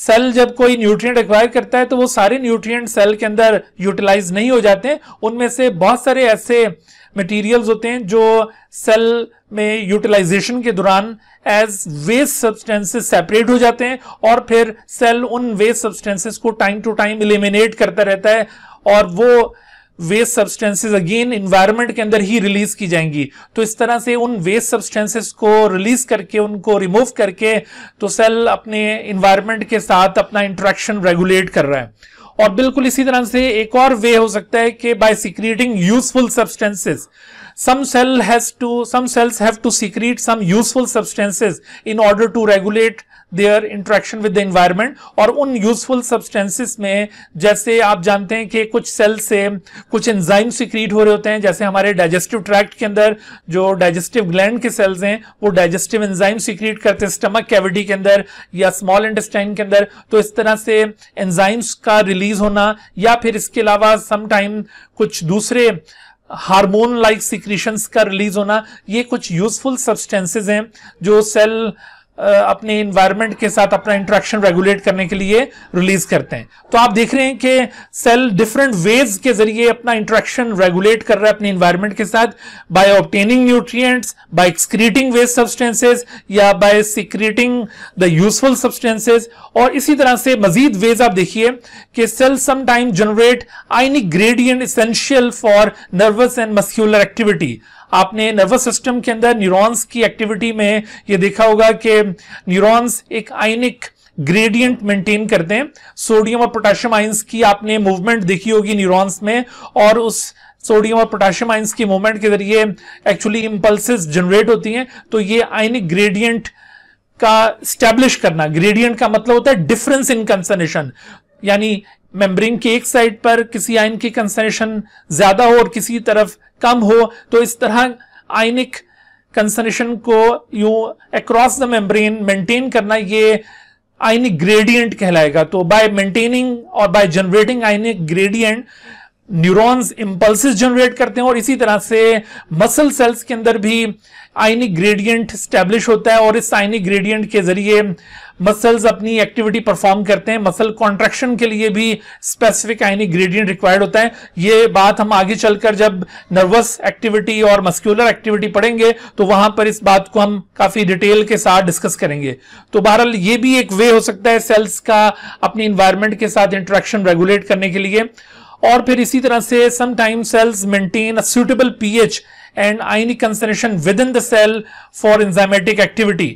cell जब कोई न्यूट्रिएंट एक्वायर करता है तो वो सारे न्यूट्रिएंट सेल के अंदर यूटिलाइज नहीं हो जाते उनमें से बहुत सारे ऐसे मटेरियल्स होते हैं जो सेल में यूटिलाइजेशन के दौरान एज वेस्ट सब्सटेंसेस सेपरेट हो जाते हैं और फिर सेल उन वेस्ट सब्सटेंसेस को टाइम टू टाइम इलिमिनेट करता रहता है और वो वेस्ट सब्सटेंसेस अगेन इन्वायरमेंट के अंदर ही रिलीज की जाएंगी तो इस तरह से उन वेस्ट सब्सटेंसेस को रिलीज करके उनको रिमूव करके तो सेल अपने इन्वायरमेंट के साथ अपना इंट्रैक्शन रेगुलेट कर रहा है और बिल्कुल इसी तरह से एक और वे हो सकता है कि by secreting useful substances some cell has to some cells have to secrete some useful substances in order to regulate their interaction with the environment और उन यूजफुल सब्सटेंसेस में जैसे आप जानते हैं कि कुछ सेल से कुछ एंजाइम सिक्रीट हो रहे होते हैं जैसे हमारे डाइजेस्टिव ट्रैक्ट के अंदर जो डाइजेस्टिव ग्लैंड के सेल्स हैं वो डाइजेस्टिव एंजाइम सिक्रीट करते हैं स्टमक कैविटी के अंदर या स्मॉल इंटेस्टाइन के अंदर तो इस तरह से एंजाइम्स का रिलीज होना या फिर इसके अलावा समटाइम कुछ दूसरे हार्मोन लाइक सिक्रीशंस का रिलीज होना ये कुछ यूजफुल सब्सटेंसेज हैं जो सेल अपने इन्वायरमेंट के साथ अपना इंट्रैक्शन रेगुलेट करने के लिए रिलीज करते हैं तो आप देख रहे हैं कि सेल डिफरेंट वेज के जरिए अपना इंट्रैक्शन रेगुलेट कर रहा है अपने इन्वायरमेंट के साथ by obtaining nutrients by excreting waste substances या by secreting the useful substances और इसी तरह से मजीद वेज आप देखिए कि cell sometime generate ionic gradient essential for nervous and muscular activity आपने नर्वस सिस्टम के अंदर न्यूरॉन्स की एक्टिविटी में ये देखा होगा कि न्यूरॉन्स एक आयनिक ग्रेडियंट मेंटेन करते हैं सोडियम और पोटेशियम आइंस की आपने मूवमेंट देखी होगी न्यूरॉन्स में और उस सोडियम और पोटेशियम आइंस की मूवमेंट के जरिए एक्चुअली इम्पल्सिस जनरेट होती हैं तो ये आयनिक ग्रेडियंट का स्टैब्लिश करना ग्रेडियंट का मतलब होता है डिफरेंस इन कंसनेशन यानी मेम्ब्रेन के एक साइड पर किसी आयन की कंसनेशन ज्यादा हो और किसी तरफ कम हो तो इस तरह आयनिक कंसनेशन को you across the membrane maintain करना ये आयनिक ग्रेडियंट कहलाएगा तो बाय मेंटेनिंग और by generating ionic gradient neurons impulses generate करते हैं और इसी तरह से मसल सेल्स के अंदर भी आइनिक ग्रेडियंट स्टैब्लिश होता है और इस आइनिक ग्रेडियंट के जरिए मसल्स अपनी एक्टिविटी परफॉर्म करते हैं मसल कॉन्ट्रैक्शन के लिए भी स्पेसिफिक आइनिक ग्रेडियंट रिक्वायर्ड होता है ये बात हम आगे चलकर जब नर्वस एक्टिविटी और मस्क्यूलर एक्टिविटी पढ़ेंगे तो वहां पर इस बात को हम काफी डिटेल के साथ डिस्कस करेंगे तो बहरहाल ये भी एक वे हो सकता है सेल्स का अपनी इन्वायरमेंट के साथ इंट्रैक्शन रेगुलेट करने के लिए और फिर इसी तरह से sometime cells maintain suitable pH and ionic concentration within the cell for enzymatic activity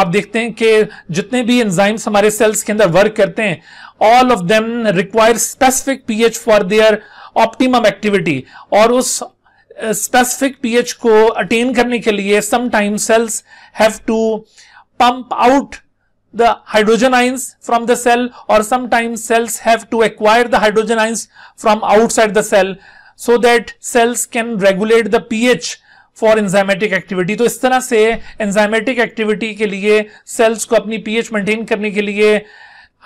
आप देखते हैं कि जितने भी एंजाइम्स हमारे सेल्स के अंदर वर्क करते हैं all of them require specific pH for their optimum activity और उस स्पेसिफिक uh, पीएच को अटेन करने के लिए sometime cells have to pump out the hydrogen ions from the cell or sometimes cells have to acquire the hydrogen ions from outside the cell so that cells can regulate the pH for enzymatic activity तो इस तरह से एंजाइमेटिक एक्टिविटी के लिए सेल्स को अपनी पीएच मेंटेन करने के लिए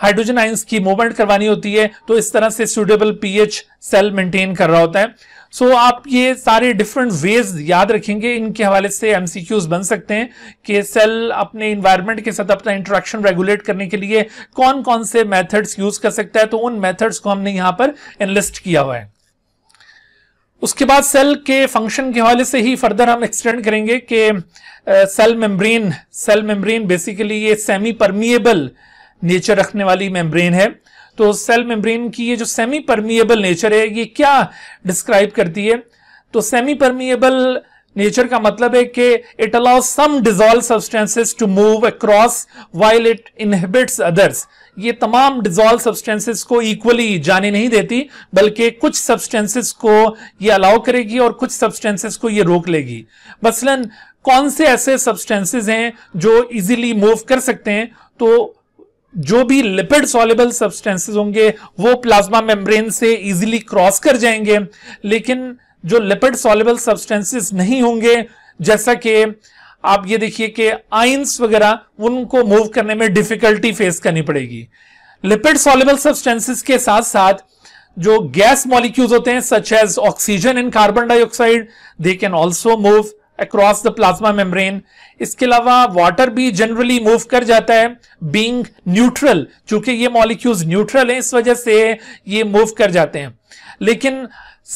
हाइड्रोजन आइंस की मूवमेंट करवानी होती है तो इस तरह से सुटेबल पीएच सेल मेंटेन कर रहा होता है सो so, आप ये सारे डिफरेंट वेज याद रखेंगे इनके हवाले से एमसीक्यूज बन सकते हैं कि सेल अपने इन्वायरमेंट के साथ अपना इंट्रैक्शन रेगुलेट करने के लिए कौन कौन से मेथड्स यूज कर सकता है तो उन मेथड्स को हमने यहां पर एनलिस्ट किया हुआ है उसके बाद सेल के फंक्शन के हवाले से ही फर्दर हम एक्सटेंड करेंगे कि cell membrane cell membrane basically ये सेमी परमिएबल नेचर रखने वाली मेम्ब्रेन है तो सेल मेम्ब्रेन की ये जो सेमी परमिएबल नेचर है ये क्या डिस्क्राइब करती है तो सेमी परमिएबल नेचर का मतलब है कि it allow some dissolve substances to move across while it inhibits others ये तमाम डिजॉल्व सब्सटेंसेस को इक्वली जाने नहीं देती बल्कि कुछ सब्सटेंसेस को ये अलाउ करेगी और कुछ सब्सटेंसेस को ये रोक लेगी मसलन कौन से ऐसे सब्सटेंसेस हैं जो इजीली मूव कर सकते हैं तो जो भी लिपिड सॉलेबल सब्सटेंसेस होंगे वो प्लाज्मा मेम्ब्रेन से इजीली क्रॉस कर जाएंगे लेकिन जो लिपिड सॉलेबल सब्सटेंसेस नहीं होंगे जैसा कि आप ये देखिए कि आइंस वगैरह उनको मूव करने में डिफिकल्टी फेस करनी पड़ेगी लिपिड सॉलेबल सब्सटेंसेस के साथ साथ जो गैस मॉलिक्यूल्स होते हैं such as oxygen and carbon dioxide they can also move across the plasma membrane. इसके अलावा वाटर भी जनरली मूव कर जाता है बींग न्यूट्रल चूंकि ये मॉलिक्यूल न्यूट्रल है इस वजह से ये मूव कर जाते हैं लेकिन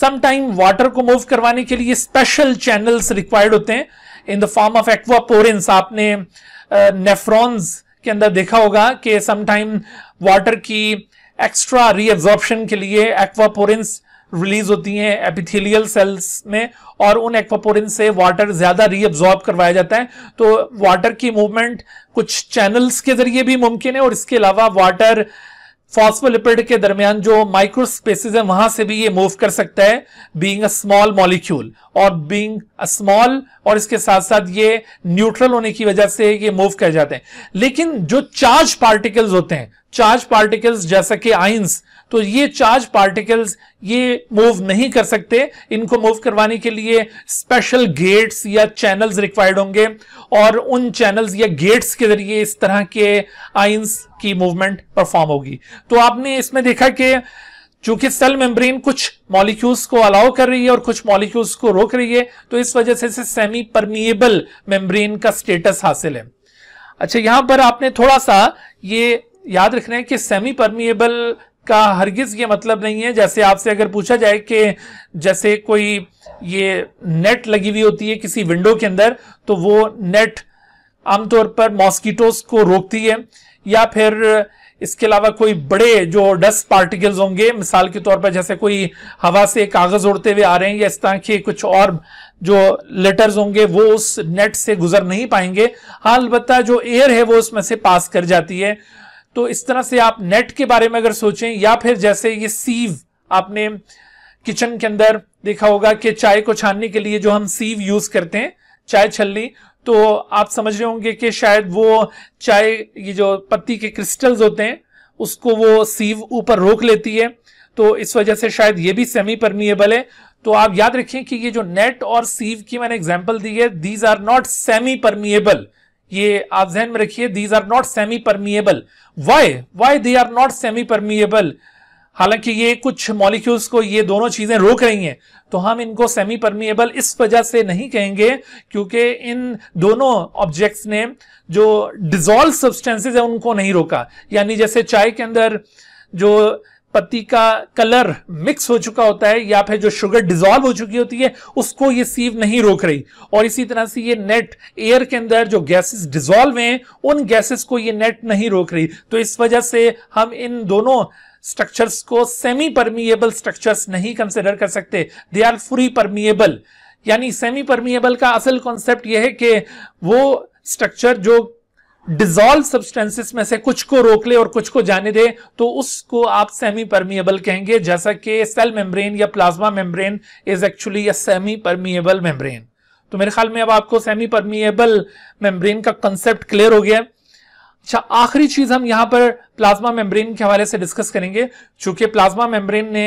समटाइम वाटर को मूव करवाने के लिए स्पेशल चैनल्स रिक्वायर्ड होते हैं in the form of aquaporins आपने नेफ्रॉन्स uh, के अंदर देखा होगा कि समटाइम वाटर की एक्स्ट्रा रीएब्जॉर्प्शन के लिए एक्वापोरेंस रिलीज होती हैं एपिथेलियल सेल्स में और उन एक्वापोरिन से वाटर ज्यादा रीअब्जॉर्ब करवाया जाता है तो वाटर की मूवमेंट कुछ चैनल्स के जरिए भी मुमकिन है और इसके अलावा वाटर फॉस्फोलिपिड के दरमियान जो माइक्रोस्पेसिस है वहां से भी ये मूव कर सकता है बीइंग अ स्मॉल मॉलिक्यूल और बीइंग अ स्मॉल और इसके साथ साथ ये न्यूट्रल होने की वजह से ये मूव कर जाते हैं लेकिन जो चार्ज पार्टिकल्स होते हैं चार्ज पार्टिकल्स जैसा कि आइंस तो ये चार्ज पार्टिकल्स ये मूव नहीं कर सकते इनको मूव करवाने के लिए स्पेशल गेट्स या चैनल्स रिक्वायर्ड होंगे और उन चैनल्स या गेट्स के जरिए इस तरह के आइंस की मूवमेंट परफॉर्म होगी तो आपने इसमें देखा कि चूंकि सेल मेम्ब्रेन कुछ मॉलिक्यूल्स को अलाउ कर रही है और कुछ मॉलिक्यूल्स को रोक रही है तो इस वजह से इसे सेमी परमिएबल मेम्ब्रेन का स्टेटस हासिल है अच्छा यहां पर आपने थोड़ा सा ये याद रख रहे हैं कि सेमी परमिएबल का हरगिज ये मतलब नहीं है जैसे आपसे अगर पूछा जाए कि जैसे कोई ये नेट लगी हुई होती है किसी विंडो के अंदर तो वो नेट आमतौर पर मॉस्किटोस को रोकती है या फिर इसके अलावा कोई बड़े जो डस्ट पार्टिकल्स होंगे मिसाल के तौर पर जैसे कोई हवा से कागज उड़ते हुए आ रहे हैं या इस तरह के कुछ और जो लेटर्स होंगे वो उस नेट से गुजर नहीं पाएंगे हाँ अलबत्ता जो एयर है वो उसमें से पास कर जाती है तो इस तरह से आप नेट के बारे में अगर सोचें या फिर जैसे ये सीव आपने किचन के अंदर देखा होगा कि चाय को छानने के लिए जो हम सीव यूज करते हैं चाय छलनी तो आप समझ रहे होंगे कि शायद वो चाय ये जो पत्ती के क्रिस्टल्स होते हैं उसको वो सीव ऊपर रोक लेती है तो इस वजह से शायद ये भी सेमी परमिएबल है तो आप याद रखें कि ये जो नेट और सीव की मैंने एग्जाम्पल दी है these are not semi permeable ये आप जहन में रखिए these are not semi permeable why why they are not semi permeable हालांकि ये कुछ मॉलिक्यूल्स को ये दोनों चीजें रोक रही हैं तो हम इनको सेमी परमिएबल इस वजह से नहीं कहेंगे क्योंकि इन दोनों ऑब्जेक्ट्स ने जो डिजॉल्व सब्सटेंसेस है उनको नहीं रोका यानी जैसे चाय के अंदर जो पत्ती का कलर मिक्स हो चुका होता है या फिर जो शुगर डिजोल्व हो चुकी होती है उसको ये सीव नहीं रोक रही और इसी तरह से ये नेट एयर के अंदर जो गैसेस डिजोल्व हैं उन गैसेस को ये नेट नहीं रोक रही तो इस वजह से हम इन दोनों स्ट्रक्चर्स को सेमी परमिएबल स्ट्रक्चर्स नहीं कंसिडर कर सकते दे आर फ्री परमिएबल यानी सेमी परमिएबल का असल कॉन्सेप्ट यह है कि वो स्ट्रक्चर जो डिजॉल्व सब्सटेंसेस में से कुछ को रोक ले और कुछ को जाने दे तो उसको आप सेमी परमिएबल कहेंगे जैसा कि सेल मेम्ब्रेन या plasma membrane is actually a semi permeable membrane तो मेरे ख्याल में अब आपको सेमी परमिएबल मेम्ब्रेन का कंसेप्ट क्लियर हो गया है अच्छा आखिरी चीज हम यहां पर प्लाज्मा मेम्ब्रेन के हवाले से डिस्कस करेंगे चूंकि प्लाज्मा मेम्ब्रेन ने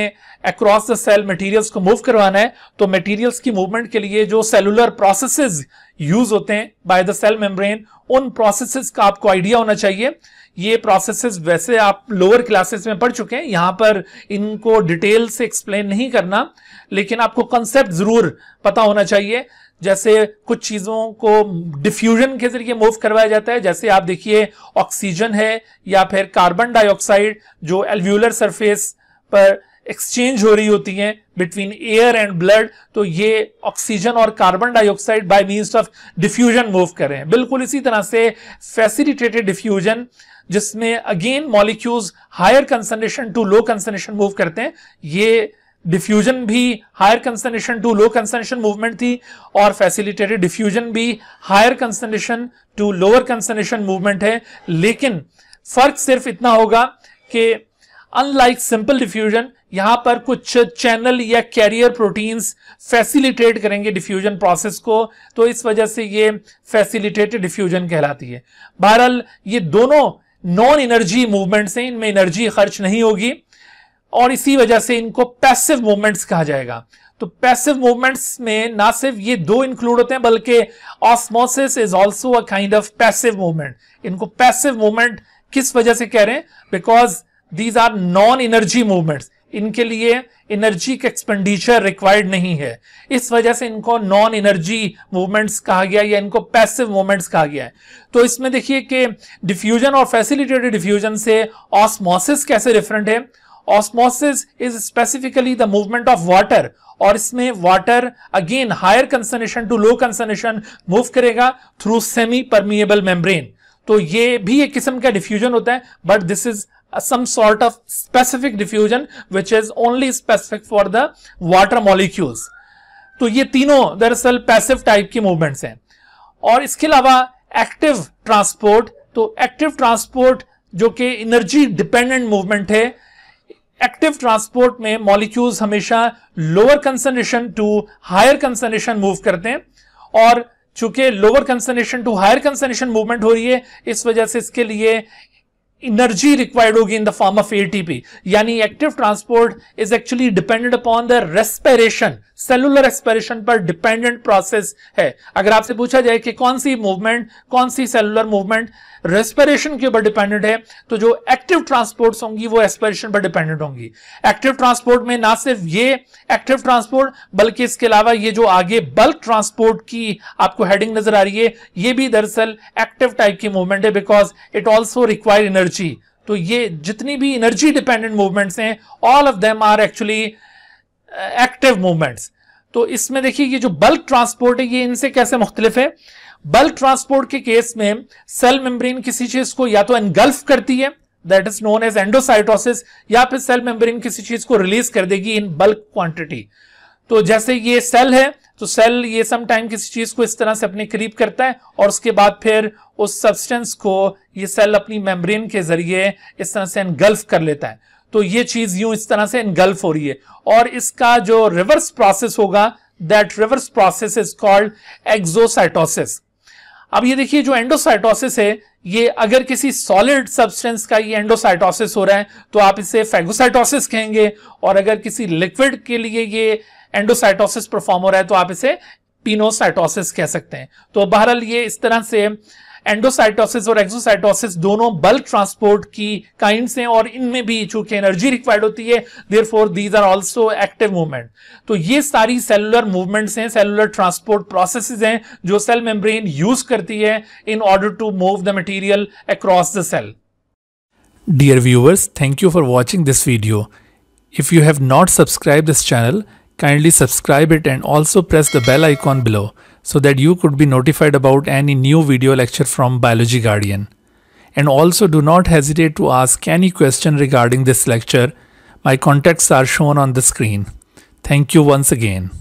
अक्रॉस द सेल मटेरियल्स को मूव करवाना है तो मटेरियल्स की मूवमेंट के लिए जो सेलुलर प्रोसेसेस यूज होते हैं बाय द सेल मेम्ब्रेन उन प्रोसेसेस का आपको आइडिया होना चाहिए ये प्रोसेसेस वैसे आप लोअर क्लासेस में पढ़ चुके हैं यहां पर इनको डिटेल से एक्सप्लेन नहीं करना लेकिन आपको कंसेप्ट जरूर पता होना चाहिए जैसे कुछ चीज़ों को डिफ्यूजन के जरिए मूव करवाया जाता है जैसे आप देखिए ऑक्सीजन है या फिर कार्बन डाइऑक्साइड जो एल्व्यूलर सरफेस पर एक्सचेंज हो रही होती है बिटवीन एयर एंड ब्लड तो ये ऑक्सीजन और carbon dioxide by means of diffusion move कर रहे हैं बिल्कुल इसी तरह से फैसिलिटेटेड डिफ्यूजन जिसमें again molecules higher concentration to low concentration move करते हैं ये डिफ्यूजन भी higher concentration to low concentration movement थी और फैसिलिटेटेड डिफ्यूजन भी higher concentration to lower concentration movement है लेकिन फर्क सिर्फ इतना होगा कि अनलाइक सिंपल डिफ्यूजन यहां पर कुछ चैनल या कैरियर प्रोटीन्स फैसिलिटेट करेंगे डिफ्यूजन प्रोसेस को तो इस वजह से ये फैसिलिटेटेड डिफ्यूजन कहलाती है बहरहाल ये दोनों नॉन एनर्जी मूवमेंट्स हैं इनमें एनर्जी खर्च नहीं होगी और इसी वजह से इनको पैसिव मूवमेंट्स कहा जाएगा तो पैसिव मूवमेंट्स में ना सिर्फ ये दो इंक्लूड होते हैं बल्कि osmosis is also a kind of passive movement इनको पैसिव मूवमेंट किस वजह से कह रहे हैं because these are non energy movements इनके लिए एनर्जी का एक्सपेंडिचर रिक्वायर्ड नहीं है इस वजह से इनको नॉन एनर्जी मूवमेंट्स कहा गया या इनको पैसिव मूवमेंट्स कहा गया है तो इसमें देखिए कि डिफ्यूजन और फैसिलिटेटेड डिफ्यूजन से ऑस्मोसिस कैसे डिफरेंट है osmosis is specifically the movement of water और इसमें water again higher concentration to low concentration move करेगा थ्रू सेमी परमिएबल मेम्ब्रेन तो ये भी एक किस्म का डिफ्यूजन होता है but this is some sort of specific diffusion which is only specific for the water molecules तो ये तीनों दरअसल पैसिव टाइप की मूवमेंट्स हैं और इसके अलावा एक्टिव ट्रांसपोर्ट तो एक्टिव ट्रांसपोर्ट जो कि एनर्जी डिपेंडेंट मूवमेंट है एक्टिव ट्रांसपोर्ट में मॉलिक्यूल्स हमेशा lower concentration to higher concentration move करते हैं और चूंकि lower concentration to higher concentration movement हो रही है इस वजह से इसके लिए एनर्जी रिक्वायर्ड होगी in the form of ATP यानी active transport is actually dependent upon the respiration cellular expression पर डिपेंडेंट प्रोसेस है अगर आपसे पूछा जाए कि कौन सी मूवमेंट कौन सी सेलुलर मूवमेंट रेस्पिरेशन के ऊपर डिपेंडेंट है तो जो एक्टिव ट्रांसपोर्ट होंगी वो एक्सपेरेशन पर डिपेंडेंट होंगी एक्टिव ट्रांसपोर्ट में ना सिर्फ ये एक्टिव ट्रांसपोर्ट बल्कि इसके अलावा ये जो आगे बल्क ट्रांसपोर्ट की आपको हेडिंग नजर आ रही है ये भी दरअसल एक्टिव टाइप की मूवमेंट है because it also require energy तो ये जितनी भी एनर्जी डिपेंडेंट मूवमेंट्स हैं all of them are actually active movements तो इसमें देखिए ये जो बल्क ट्रांसपोर्ट है ये इनसे कैसे मुख्तलिफ है बल्क ट्रांसपोर्ट के केस में सेल मेम्ब्रेन किसी चीज को या तो एनगल्फ करती है that is known as endocytosis या फिर सेल मेम्ब्रेन किसी चीज को रिलीज कर देगी इन बल्क क्वांटिटी तो जैसे ये सेल है तो सेल ये सम टाइम किसी चीज को इस तरह से अपने करीब करता है और उसके बाद फिर उस सब्सटेंस को ये सेल अपनी मेम्ब्रेन के जरिए इस तरह से एनगल्फ कर लेता है तो ये चीज यूं इस तरह से इनगल्फ हो रही है और इसका जो रिवर्स प्रोसेस होगा that reverse process is called exocytosis अब ये देखिए जो एंडोसाइटोसिस है ये अगर किसी सॉलिड सब्सटेंस का ये एंडोसाइटोसिस हो रहा है तो आप इसे फेगोसाइटोसिस कहेंगे और अगर किसी लिक्विड के लिए ये एंडोसाइटोसिस परफॉर्म हो रहा है तो आप इसे पिनोसाइटोसिस कह सकते हैं तो बहरहाल ये इस तरह से एंडोसाइटोसिस और एक्सोसाइटोसिस दोनों बल्क ट्रांसपोर्ट की काइंड हैं और इनमें भी चूंकि एनर्जी रिक्वायर्ड होती है therefore these are also active movement तो ये सारी सेलुलर मूवमेंट्स हैं सेलुलर ट्रांसपोर्ट प्रोसेस हैं जो सेल मेम्ब्रेन यूज करती है in order to move the material across the cell dear viewers thank you for watching this video if you have not subscribe this channel kindly subscribe it and also press the bell icon below. so that you could be notified about any new video lecture from Biology Guardian. And also do not hesitate to ask any question regarding this lecture. My contacts are shown on the screen. Thank you once again.